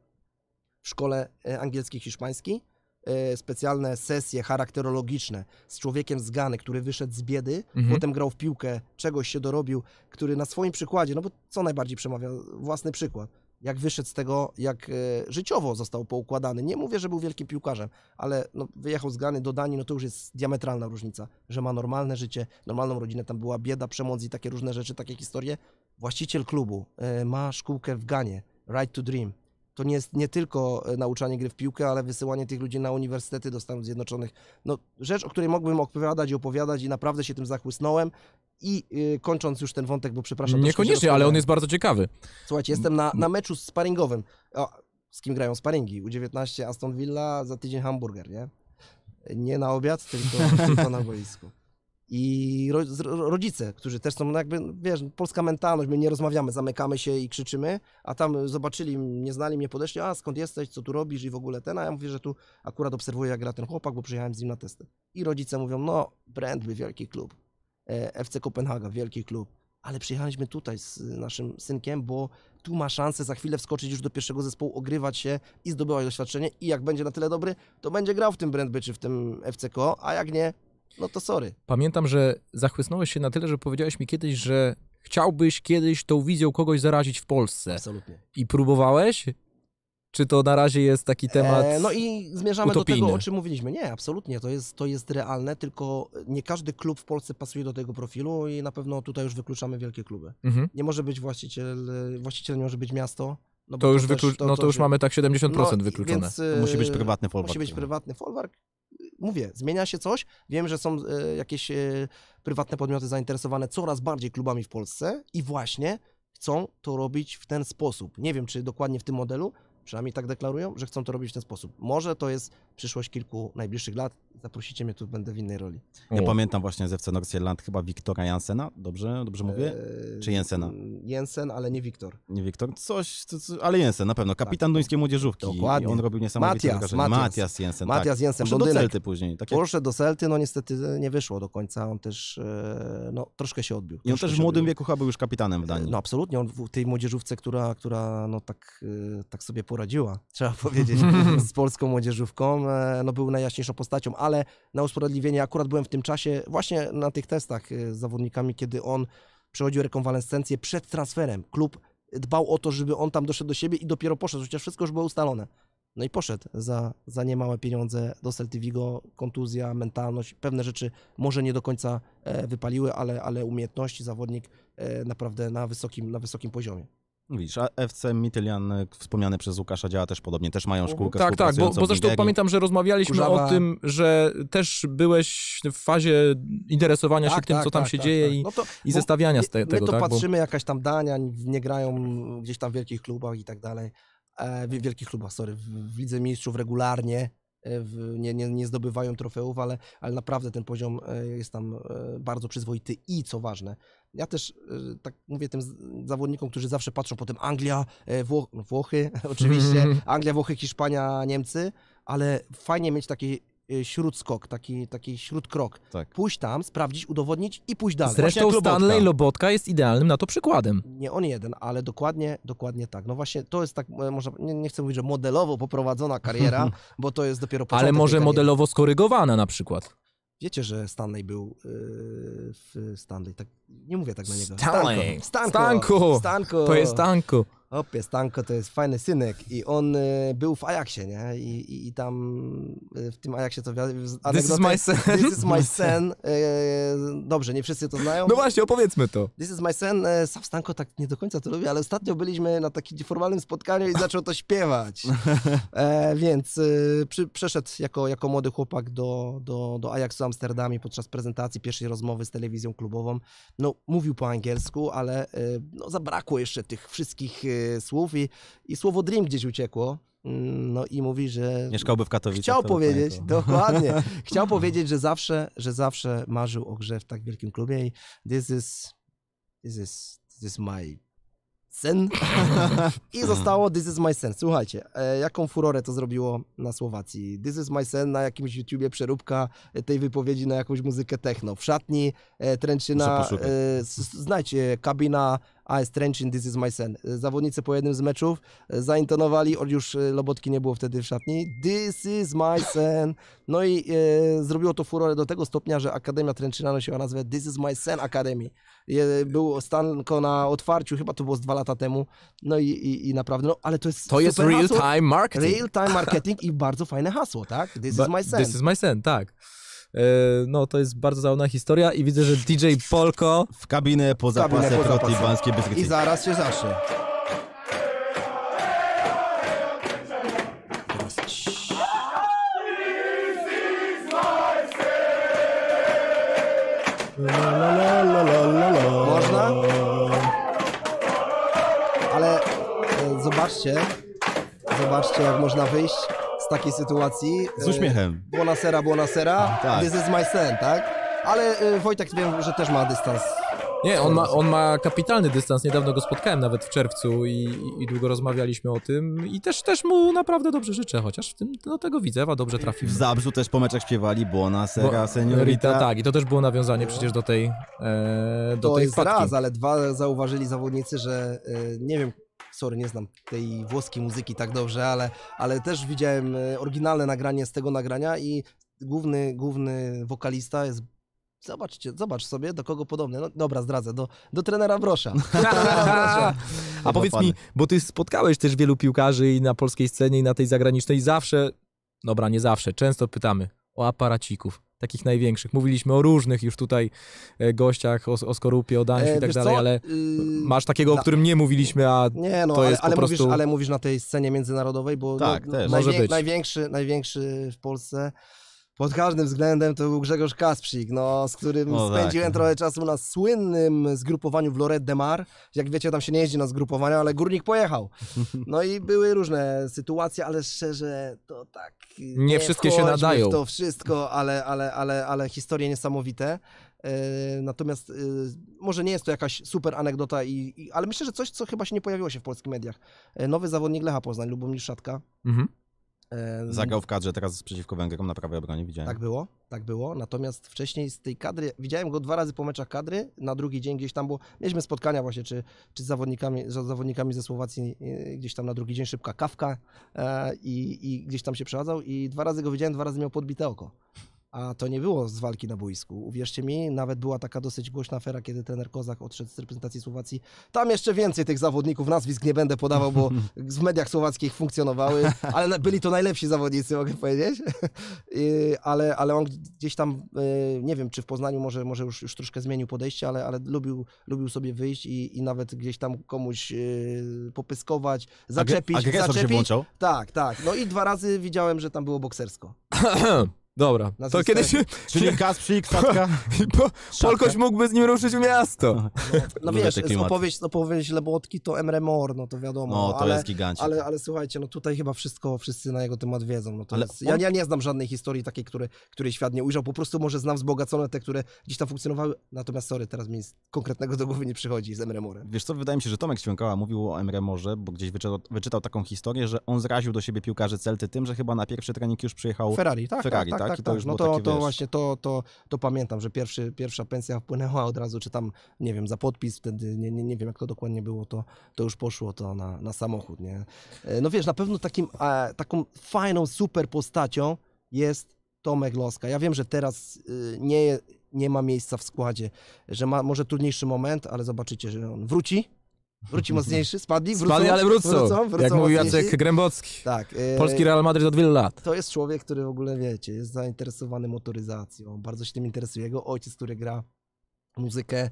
szkole e, angielskiej, hiszpańskiej, e, specjalne sesje charakterologiczne z człowiekiem z Gany, który wyszedł z biedy, mhm. potem grał w piłkę, czegoś się dorobił, który na swoim przykładzie, no bo co najbardziej przemawia, własny przykład, jak wyszedł z tego, jak e, życiowo został poukładany. Nie mówię, że był wielkim piłkarzem, ale no, wyjechał z Gany do Danii, no to już jest diametralna różnica, że ma normalne życie, normalną rodzinę, tam była bieda, przemoc i takie różne rzeczy, takie historie. Właściciel klubu ma szkółkę w Ganie, Right to Dream, to nie jest nie tylko e, nauczanie gry w piłkę, ale wysyłanie tych ludzi na uniwersytety do Stanów Zjednoczonych. No, rzecz, o której mógłbym opowiadać i opowiadać i naprawdę się tym zachłysnąłem. I yy, kończąc już ten wątek, bo przepraszam. Niekoniecznie, ale on jest bardzo ciekawy. Słuchajcie, jestem na, mm. na meczu sparingowym. O, z kim grają sparingi? U19 Aston Villa, za tydzień hamburger, nie? Nie na obiad, tylko, na boisku i rodzice, którzy też są, no jakby, no wiesz, polska mentalność, my nie rozmawiamy, zamykamy się i krzyczymy, a tam zobaczyli, nie znali mnie, podeszli, a skąd jesteś, co tu robisz i w ogóle ten, a ja mówię, że tu akurat obserwuję, jak gra ten chłopak, bo przyjechałem z nim na testy. I rodzice mówią, no, Brandby, wielki klub, e, FC Kopenhaga, wielki klub, ale przyjechaliśmy tutaj z naszym synkiem, bo tu ma szansę za chwilę wskoczyć już do pierwszego zespołu, ogrywać się i zdobywać doświadczenie i jak będzie na tyle dobry, to będzie grał w tym Brandby czy w tym FCK, a jak nie, no to sorry. Pamiętam, że zachłysnąłeś się na tyle, że powiedziałeś mi kiedyś, że chciałbyś kiedyś tą wizją kogoś zarazić w Polsce. Absolutnie. I próbowałeś? Czy to na razie jest taki temat? E, no i zmierzamy utopijny. do tego, o czym mówiliśmy. Nie, absolutnie, to jest, to jest realne, tylko nie każdy klub w Polsce pasuje do tego profilu i na pewno tutaj już wykluczamy wielkie kluby. Mhm. Nie może być właściciel, właściciel nie może być miasto. No, no to, to, już, też, to, no to, już mamy tak 70% no, wykluczone. Więc, musi być e, prywatny folwark. Musi być prywatny folwark mówię, zmienia się coś. Wiem, że są e, jakieś e, prywatne podmioty zainteresowane coraz bardziej klubami w Polsce i właśnie chcą to robić w ten sposób. Nie wiem, czy dokładnie w tym modelu, przynajmniej tak deklarują, że chcą to robić w ten sposób. Może to jest przyszłość kilku najbliższych lat. Zaprosicie mnie, tu będę w innej roli. Ja pamiętam właśnie z FC chyba Wiktora Jansena, dobrze, dobrze mówię? Eee, Czy Jensena? Jensen, ale nie Wiktor. Nie Wiktor, coś, ale Jensen na pewno. Kapitan tak. duńskiej młodzieżówki. Dokładnie. I on robił niesamowite Matias, Matias, Matias Jensen, tak. Matias tak. Jensen, Poszedł do Celty później. Tak Poszedł do Celty, no niestety nie wyszło do końca. On też, e, no troszkę się odbił. I on też w młodym odbił. wieku chyba był już kapitanem w Danii. No absolutnie, on w tej młodzieżówce, która, która no tak, e, tak sobie poradziła, trzeba powiedzieć, z polską młodzieżówką E, no, był najjaśniejszą postacią, ale na usprawiedliwienie akurat byłem w tym czasie właśnie na tych testach e, z zawodnikami, kiedy on przechodził rekonwalescencję przed transferem. Klub dbał o to, żeby on tam doszedł do siebie i dopiero poszedł, chociaż wszystko już było ustalone. No i poszedł za, za niemałe pieniądze do Celtivigo, kontuzja, mentalność, pewne rzeczy może nie do końca e, wypaliły, ale, ale umiejętności zawodnik naprawdę na wysokim, na wysokim poziomie. Widzisz, a FC Mitylian, y, wspomniany przez Łukasza, działa też podobnie, też mają szkółkę Tak, tak, bo, bo zresztą pamiętam, że rozmawialiśmy Kurzawa. o tym, że też byłeś w fazie interesowania tak, się tak, tym, co tak, tam tak, się tak, dzieje tak. i, no to, i zestawiania z te, tego. My to patrzymy, bo... jakaś tam Dania, nie grają gdzieś tam w wielkich klubach i tak dalej. E, w wielkich klubach, sorry, w, Mistrzów regularnie, e, w, nie, nie, nie, zdobywają trofeów, ale, ale naprawdę ten poziom e, jest tam bardzo przyzwoity i co ważne, ja też e, tak mówię tym zawodnikom, którzy zawsze patrzą po tym Anglia, e, Włochy, oczywiście, mhm. Anglia, Włochy, Hiszpania, Niemcy, ale fajnie mieć taki e, śródskok, taki, taki śródkrok. Tak. Pójść tam, sprawdzić, udowodnić i pójść dalej. Zresztą Stanley Lobotka jest idealnym na to przykładem. Nie on jeden, ale dokładnie, dokładnie tak. No właśnie to jest tak, można, nie, nie chcę mówić, że modelowo poprowadzona kariera, bo to jest dopiero początek. Ale może modelowo skorygowana na przykład. Wiecie, że Stanley był yy, Stanley, tak, nie mówię tak na niego. Stanley! Stanko! Stanku! Stanku! To jest Stanku! opie, Stanko to jest fajny synek i on y, był w Ajaxie, nie? I, i, i tam y, w tym Ajaxie to... this is my sen. This is my sen. Y, dobrze, nie wszyscy to znają. No właśnie, opowiedzmy to. This is my sen. Y, Sam Stanko tak nie do końca to lubi, ale ostatnio byliśmy na takim formalnym spotkaniu i zaczął to śpiewać. E, więc y, przy, przeszedł jako, jako młody chłopak do, do, do Ajaxu Amsterdami podczas prezentacji pierwszej rozmowy z telewizją klubową. No, mówił po angielsku, ale y, no, zabrakło jeszcze tych wszystkich słów i, i słowo dream gdzieś uciekło. Mm, no i mówi, że. Mieszkałby w Katowicach. Chciał tak powiedzieć, dokładnie. Chciał powiedzieć, że zawsze, że zawsze marzył o grze w tak wielkim klubie i this is, this is, this is my sen. I zostało This is my sen. Słuchajcie, e, jaką furorę to zrobiło na Słowacji. This is my sen na jakimś YouTubie przeróbka tej wypowiedzi na jakąś muzykę techno. W szatni, e, na, e, znajdźcie, kabina i Trenchin, This Is My Sen. Zawodnicy po jednym z meczów e, zaintonowali, już e, Lobotki nie było wtedy w szatni, This Is My Sen. No i e, zrobiło to furorę do tego stopnia, że Akademia Trenczyna nosiła nazwę This Is My Sen Academy. E, był stanko na otwarciu, chyba to było z dwa lata temu. No i, i, i naprawdę, no ale to jest To jest real-time marketing. Real-time marketing i bardzo fajne hasło, tak? This But Is My Sen. This Is My Sen, tak. E, no to jest bardzo załona historia i widzę, że DJ Polko... W kabinę po zapasę protlibanskiej Beskidzkiej. I zaraz się zacznie. Można? Ale e, zobaczcie, zobaczcie jak można wyjść takiej sytuacji. Z e, uśmiechem. Buona sera, buona sera, no tak. this is my sen, tak? Ale e, Wojtek wiem, że też ma dystans. Nie, on ma, on ma kapitalny dystans. Niedawno go spotkałem nawet w czerwcu i, i długo rozmawialiśmy o tym. I też, też mu naprawdę dobrze życzę, chociaż w tym do no tego widzę Widzewa dobrze trafił. W Zabrzu też po meczach śpiewali Buona Sera, Seniorita. Tak, i to też było nawiązanie przecież do tej e, do To tej jest wpadki. raz, ale dwa zauważyli zawodnicy, że e, nie wiem sorry, nie znam tej włoskiej muzyki tak dobrze, ale, ale też widziałem e, oryginalne nagranie z tego nagrania i główny, główny wokalista jest Zobaczcie, zobacz sobie, do kogo podobny. No dobra, zdradzę, do, do trenera Brosza. Do trenera Brosza. A powiedz mi, bo ty spotkałeś też wielu piłkarzy i na polskiej scenie, i na tej zagranicznej, zawsze, dobra, nie zawsze, często pytamy o aparacików takich największych. Mówiliśmy o różnych już tutaj e, gościach, o, o Skorupie, o Daniu e, i tak dalej, co? ale y, masz takiego, o którym nie mówiliśmy, a nie, no, to jest ale, po prostu... mówisz, ale mówisz na tej scenie międzynarodowej, bo no, tak, no, najwię największy, największy w Polsce pod każdym względem to był Grzegorz Kasprzyk, no, z którym o, no tak, spędziłem tak. trochę czasu na słynnym zgrupowaniu w Loret de Mar. Jak wiecie, tam się nie jeździ na zgrupowania, ale górnik pojechał. No i były różne sytuacje, ale szczerze to tak... Nie, nie wszystkie się nadają. to wszystko, ale, ale, ale, ale historie niesamowite. E, natomiast e, może nie jest to jakaś super anegdota, i, i, ale myślę, że coś, co chyba się nie pojawiło się w polskich mediach. E, nowy zawodnik Lecha Poznań, Lubomir Szatka. Mhm Zagrał w kadrze teraz przeciwko Węgrom na prawej obronie, widziałem. Tak było, tak było. Natomiast wcześniej z tej kadry, widziałem go dwa razy po meczach kadry, na drugi dzień gdzieś tam, bo mieliśmy spotkania właśnie, czy, czy z, zawodnikami, z zawodnikami ze Słowacji, e, gdzieś tam na drugi dzień szybka kawka e, i, i gdzieś tam się przechadzał i dwa razy go widziałem, dwa razy miał podbite oko. A to nie było z walki na boisku. Uwierzcie mi, nawet była taka dosyć głośna afera, kiedy trener Kozak odszedł z reprezentacji Słowacji. Tam jeszcze więcej tych zawodników, nazwisk nie będę podawał, bo w mediach słowackich funkcjonowały, ale byli to najlepsi zawodnicy, mogę powiedzieć. ale, ale on gdzieś tam, y, nie wiem, czy w Poznaniu może, może już, już troszkę zmienił podejście, ale, ale lubił, lubił sobie wyjść i, i nawet gdzieś tam komuś y, popyskować, zaczepić. Agre zaczepić. się włączał? Tak, tak. No i dwa razy widziałem, że tam było boksersko. Dobra, Nazwiska, to kiedyś... Czyli Kasprzyk, Fatka... Po, Polkoś mógłby z nim ruszyć w miasto. No, no wiesz, opowieść, no opowieść no Lebotki to Emre Mor, no to wiadomo. No, no to ale, jest gigancik. Ale, ale słuchajcie, no tutaj chyba wszystko, wszyscy na jego temat wiedzą. No to ale jest, on... ja, ja, nie znam żadnej historii takiej, który, której świat nie ujrzał. Po prostu może znam wzbogacone te, które gdzieś tam funkcjonowały. Natomiast sorry, teraz mi nic konkretnego do głowy nie przychodzi z Emre Morem. Wiesz co, wydaje mi się, że Tomek Świąkała mówił o Emre Morze, bo gdzieś wyczytał, wyczytał taką historię, że on zraził do siebie piłkarzy Celty tym, że chyba na pierwszy trening już przyjechał... Ferrari, tak. Ferrari, tak, tak, tak? tak, tak, I to już no to, takie, to wiesz... właśnie to, to, to pamiętam, że pierwszy, pierwsza pensja wpłynęła od razu, czy tam, nie wiem, za podpis wtedy, nie, nie, nie wiem jak to dokładnie było, to, to już poszło to na, na samochód, nie? E, no wiesz, na pewno takim, e, taką fajną, super postacią jest Tomek Loska. Ja wiem, że teraz e, nie, nie ma miejsca w składzie, że ma może trudniejszy moment, ale zobaczycie, że on wróci Wróci mocniejszy, spadli, wrócą. Spadli, ale wrócą. wrócą, wrócą jak mocniejsi. mówił Jacek Grębocki. Tak. E... Polski Real Madrid od wielu lat. To jest człowiek, który w ogóle, wiecie, jest zainteresowany motoryzacją. Bardzo się tym interesuje. Jego ojciec, który gra muzykę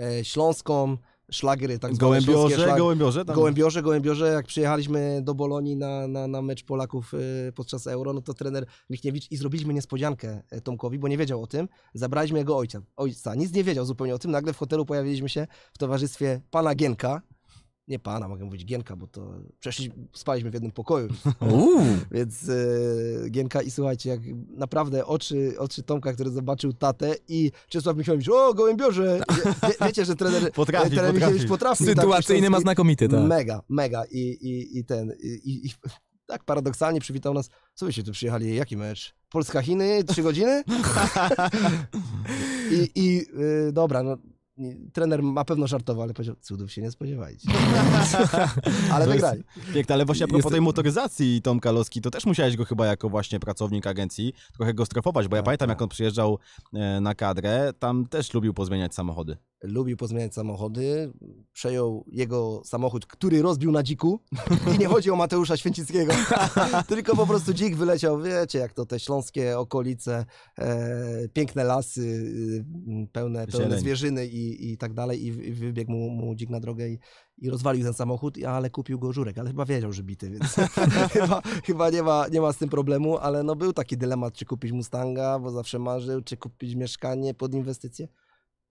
e, śląską, szlagry, tak zwane gołębiorze, szlag... gołębiorze, tam... gołębiorze, gołębiorze, jak przyjechaliśmy do Bolonii na, na, na mecz Polaków e, podczas Euro, no to trener Michniewicz i zrobiliśmy niespodziankę e, Tomkowi, bo nie wiedział o tym, zabraliśmy jego ojca, ojca, nic nie wiedział zupełnie o tym, nagle w hotelu pojawiliśmy się w towarzystwie pana Gienka, nie pana, mogę mówić Gienka, bo to przeszliśmy, spaliśmy w jednym pokoju. Więc e, Gienka i słuchajcie, jak naprawdę oczy, oczy Tomka, który zobaczył tatę i Czesław Michałowicz, o gołębiorze! Wie, wiecie, że trener, potrafi, trener potrafi. potrafi. Tak, Sytuacyjny tak, ma znakomity, tak. Mega, mega i, i, i ten, i, i tak paradoksalnie przywitał nas. Co byście tu przyjechali? Jaki mecz? Polska-Chiny? Trzy godziny? I, i e, dobra, no nie, trener ma pewno żartował, ale powiedział, cudów się nie spodziewajcie. ale to no wygrali. Piękne, ale właśnie a propos tej motoryzacji Tom Kalowski, to też musiałeś go chyba jako właśnie pracownik agencji trochę go strofować, bo ja tak, pamiętam, tak. jak on przyjeżdżał e, na kadrę, tam też lubił pozmieniać samochody. Lubił pozmieniać samochody, przejął jego samochód, który rozbił na dziku i nie chodzi o Mateusza Święcickiego, tylko po prostu dzik wyleciał, wiecie jak to, te śląskie okolice, e, piękne lasy, e, pełne, pełne zwierzyny i i, tak dalej i, wybiegł mu, mu dzik na drogę i, i rozwalił ten samochód, ale kupił go Żurek, ale chyba wiedział, że bity, więc chyba, chyba nie, ma, nie ma z tym problemu, ale no był taki dylemat, czy kupić Mustanga, bo zawsze marzył, czy kupić mieszkanie pod inwestycje.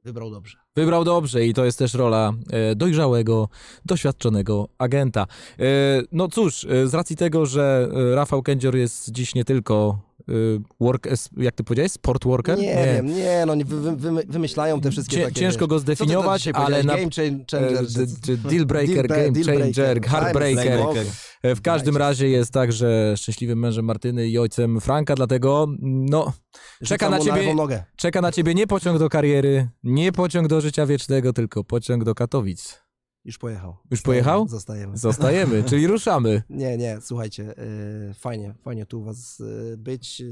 Wybrał dobrze. Wybrał dobrze i to jest też rola e, dojrzałego, doświadczonego agenta. E, no cóż, e, z racji tego, że Rafał Kędzior jest dziś nie tylko Y, work, jak ty powiedziałeś, sport worker? Nie, nie. wiem, nie, no wy, wy, wymyślają te wszystkie Cię, takie, Ciężko wiesz. go zdefiniować, ale... game changer. Y, deal breaker, deal, game deal changer, heartbreaker. E, w każdym razie jest także szczęśliwym mężem Martyny i ojcem Franka, dlatego no, czeka na, ciebie, na czeka na ciebie nie pociąg do kariery, nie pociąg do życia wiecznego, tylko pociąg do Katowic. Już pojechał. Już Zostajemy. pojechał? Zostajemy. Zostajemy, czyli ruszamy. Nie, nie, słuchajcie, yy, fajnie, fajnie tu u was e, być. Yy,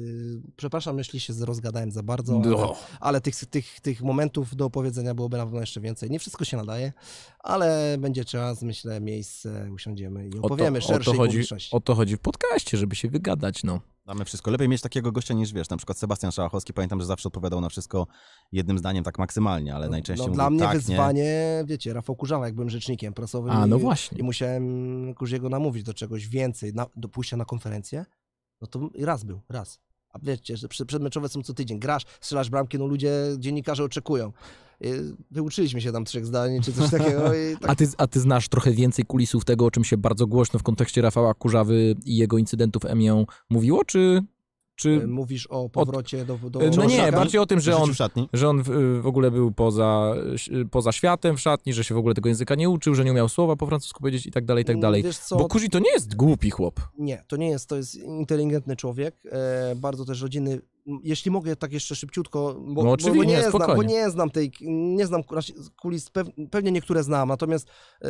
przepraszam, jeśli się rozgadałem za bardzo, ale, no. ale tych, tych, tych momentów do opowiedzenia byłoby na pewno jeszcze więcej. Nie wszystko się nadaje, ale będzie czas, myślę, miejsce, usiądziemy i opowiemy o to, szerszej o to chodzi, O to chodzi w podcaście, żeby się wygadać, no. Damy wszystko. Lepiej mieć takiego gościa niż wiesz. Na przykład Sebastian Szałachowski, pamiętam, że zawsze odpowiadał na wszystko jednym zdaniem, tak maksymalnie, ale no, najczęściej. No, dla mnie tak, wyzwanie, nie. wiecie, Rafał Kurzała, jak byłem rzecznikiem prasowym. A, no i, właśnie. I musiałem Kurziego namówić do czegoś więcej, na, do pójścia na konferencję. No to raz był, raz. A wiecie, że przedmeczowe są co tydzień. Grasz, strzelasz bramki, no ludzie, dziennikarze oczekują. Y, wyuczyliśmy się tam trzech zdań, czy coś takiego. Tak. A, ty, a ty znasz trochę więcej kulisów tego, o czym się bardzo głośno w kontekście Rafała Kurzawy i jego incydentów Emią mówiło, czy czy... E, mówisz o powrocie od... do, do... E, no nie, szatni? bardziej o tym, że on, że on w, y, w, ogóle był poza, y, poza światem w szatni, że się w ogóle tego języka nie uczył, że nie umiał słowa po francusku powiedzieć i tak dalej, i tak mm, dalej. Bo Kuzi to nie jest głupi chłop. Nie, to nie jest, to jest inteligentny człowiek, e, bardzo też rodziny jeśli mogę tak jeszcze szybciutko, bo, no bo, nie, nie znam, bo nie znam tej, nie znam kulis, pewnie niektóre znam, natomiast yy,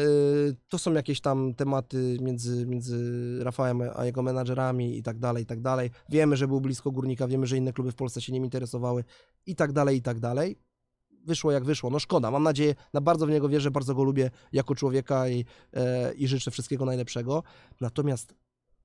to są jakieś tam tematy między, między Rafałem a jego menadżerami i tak dalej, i tak dalej. Wiemy, że był blisko Górnika, wiemy, że inne kluby w Polsce się nim interesowały i tak dalej, i tak dalej. Wyszło jak wyszło, no szkoda, mam nadzieję, na bardzo w niego wierzę, bardzo go lubię jako człowieka i, yy, i życzę wszystkiego najlepszego. Natomiast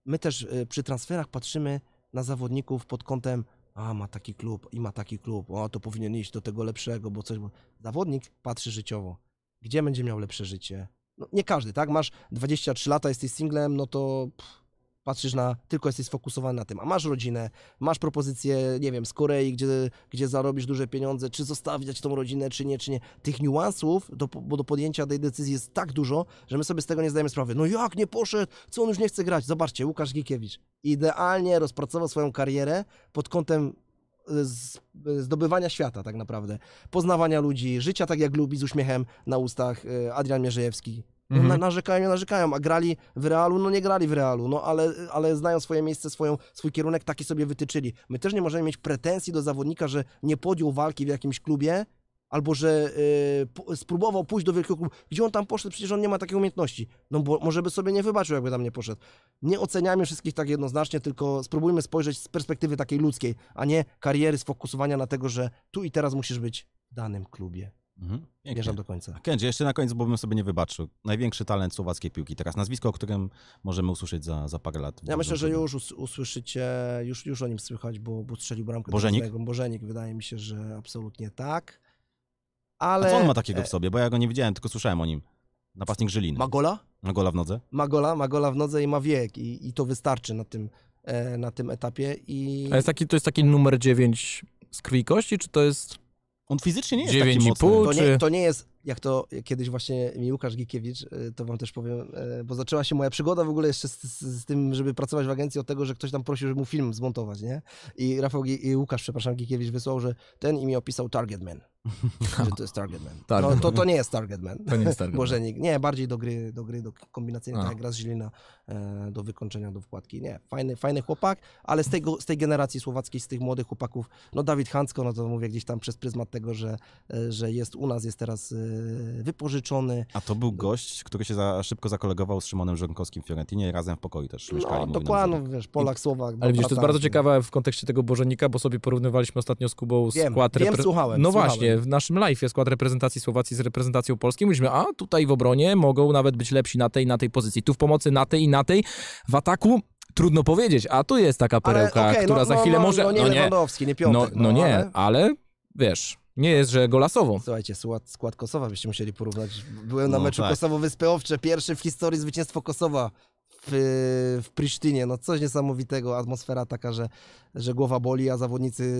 my też yy, przy transferach patrzymy na zawodników pod kątem a, ma taki klub i ma taki klub. O, to powinien iść do tego lepszego, bo coś. Zawodnik patrzy życiowo. Gdzie będzie miał lepsze życie? No, nie każdy, tak? Masz 23 lata, jesteś singlem, no to. Pff, patrzysz na, tylko jesteś sfokusowany na tym, a masz rodzinę, masz propozycję, nie wiem, z Korei, gdzie, gdzie zarobisz duże pieniądze, czy zostawiać tą rodzinę, czy nie, czy nie. Tych niuansów do, bo do podjęcia tej decyzji jest tak dużo, że my sobie z tego nie zdajemy sprawy. No jak, nie poszedł, co on już nie chce grać? Zobaczcie, Łukasz Gikiewicz idealnie rozpracował swoją karierę pod kątem e, e, zdobywania świata tak naprawdę, poznawania ludzi, życia tak jak lubi, z uśmiechem na ustach e, Adrian Mierzejewski, Mhm. Na, narzekają, narzekają, a grali w realu, no nie grali w realu, no ale, ale znają swoje miejsce, swoją, swój kierunek, taki sobie wytyczyli. My też nie możemy mieć pretensji do zawodnika, że nie podjął walki w jakimś klubie, albo że y, spróbował pójść do wielkiego klubu. Gdzie on tam poszedł? Przecież on nie ma takiej umiejętności. No bo może by sobie nie wybaczył, jakby tam nie poszedł. Nie oceniamy wszystkich tak jednoznacznie, tylko spróbujmy spojrzeć z perspektywy takiej ludzkiej, a nie kariery, sfokusowania na tego, że tu i teraz musisz być w danym klubie. Mhm. Wierzam do końca. Kędzie, jeszcze na koniec, bo bym sobie nie wybaczył. Największy talent słowackiej piłki teraz. Nazwisko, o którym możemy usłyszeć za, za parę lat. Ja myślę, że już usłyszycie, już, już o nim słychać, bo, bo strzelił bramkę. Bożenik? Bożenik, wydaje mi się, że absolutnie tak. Ale... A co on ma takiego w e, sobie? Bo ja go nie widziałem, tylko słyszałem o nim. Napastnik Żyliny. Magola? Magola w nodze? Magola, Magola w nodze i ma wiek i, i to wystarczy na tym, e, na tym etapie. I... A jest taki, to jest taki numer 9 z krwi kości, czy to jest on fizycznie nie jest 9,5 taki mocny. To nie, to nie jest jak to kiedyś właśnie mi Łukasz Gikiewicz, e, to wam też powiem, e, bo zaczęła się moja przygoda w ogóle jeszcze z, z, z tym, żeby pracować w agencji od tego, że ktoś tam prosił, żeby mu film zmontować, nie? I Rafał i Łukasz, przepraszam, Gikiewicz wysłał, że ten i mi opisał Target Man. że to jest Target Man. No, to, to nie jest Target Man. To nie jest Targetman. Może nie, nie, bardziej do gry, do gry, do kombinacyjnej, tak jak raz Zielina, e, do wykończenia, do wkładki. Nie, fajny, fajny chłopak, ale z, tego, z tej generacji słowackiej, z tych młodych chłopaków, no Dawid Hansko, no to mówię gdzieś tam przez pryzmat tego, że, że jest u nas, jest teraz E, wypożyczony. A to był gość, który się za, szybko zakolegował z Szymonem Żonkowskim w Fiorentinie razem w pokoju też no, mieszkali. No, dokładnie, wiesz, Polak, Słowak. Ale widzisz, to jest bardzo ciekawe w kontekście tego Bożenika, bo sobie porównywaliśmy ostatnio z Kubą wiem, skład... Wiem, repre... słuchałem. No słuchałem. właśnie, w naszym live skład reprezentacji Słowacji z reprezentacją Polski. Mówiliśmy, a tutaj w obronie mogą nawet być lepsi na tej na tej pozycji. Tu w pomocy na tej i na tej. W ataku trudno powiedzieć, a tu jest taka perełka, okay, no, która no, za chwilę no, może... No, no nie, no nie, nie piątek, no, no, nie, ale, ale wiesz... Nie tak. jest, że golasowo. Słuchajcie, skład, skład Kosowa byście musieli porównać. Byłem na no meczu tak. Kosowo-Wyspy Owcze, pierwszy w historii zwycięstwo Kosowa w, w Prisztynie. No coś niesamowitego, atmosfera taka, że że głowa boli, a zawodnicy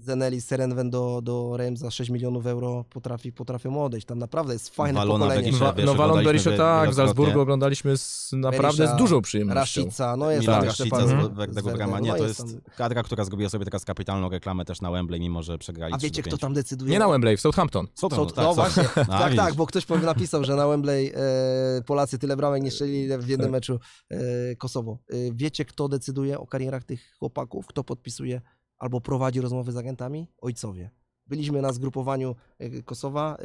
Zeneli, Serenwen do, do Rem za 6 milionów euro potrafi, potrafią odejść. Tam naprawdę jest fajne Walona pokolenie. Berisza, wiesz, no, no Walon Berisza, tak, w Salzburgu oglądaliśmy z, naprawdę Berisza, z dużą przyjemnością. Rashica, no jest Milan tak, Rashica pan, z no to jest tam. kadra, która zrobiła sobie teraz kapitalną reklamę też na Wembley, mimo że przegrali A wiecie, kto tam decyduje? Nie na Wembley, w Southampton. Southampton, Sout, no tak, właśnie, tak, tak, tak, bo ktoś napisał, że na Wembley e, Polacy tyle bramek nie strzelili w jednym tak. meczu e, Kosowo. E, wiecie, kto decyduje o karierach tych chłopaków, kto podpisuje albo prowadzi rozmowy z agentami? Ojcowie. Byliśmy na zgrupowaniu e, Kosowa, e,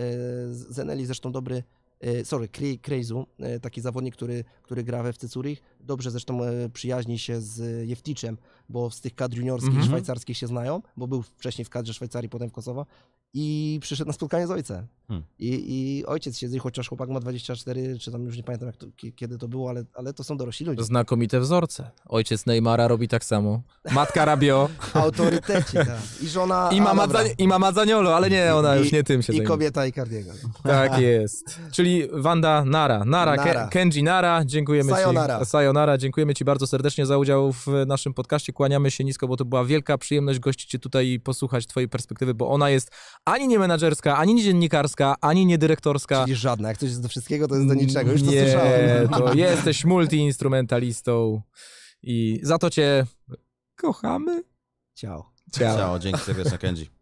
Zeneli zresztą dobry, e, sorry, Krejzu, taki zawodnik, który, który gra we FC Zurich, dobrze zresztą przyjaźni się z Jefticzem, bo z tych kadr juniorskich mm -hmm. szwajcarskich się znają, bo był wcześniej w kadrze Szwajcarii, potem w Kosowa i przyszedł na spotkanie z ojcem. Hmm. I, I, ojciec siedzi, chociaż chłopak ma 24, czy tam już nie pamiętam to, kiedy to było, ale, ale to są dorośli ludzie. Znakomite wzorce. Ojciec Neymara robi tak samo. Matka Rabio. Autoryteci, tak. I żona... I mama, Zani i mama Zaniolo, ale nie, ona I, już nie tym się I zajmuje. kobieta i kardiego. Tak jest. Czyli Wanda Nara. Nara, Nara. Kenji Nara, dziękujemy Sayonara. ci. Sayonara. Dziękujemy ci bardzo serdecznie za udział w naszym podcaście. Kłaniamy się nisko, bo to była wielka przyjemność gościć cię tutaj i posłuchać twojej perspektywy, bo ona jest ani nie menadżerska, ani nie dziennikarska, ani nie dyrektorska. Czyli żadna, jak coś jest do wszystkiego, to jest do niczego, już to nie, słyszałem. to jesteś multiinstrumentalistą i za to cię kochamy. Ciao. Ciao, Ciao dzięki serdecznie Kenji.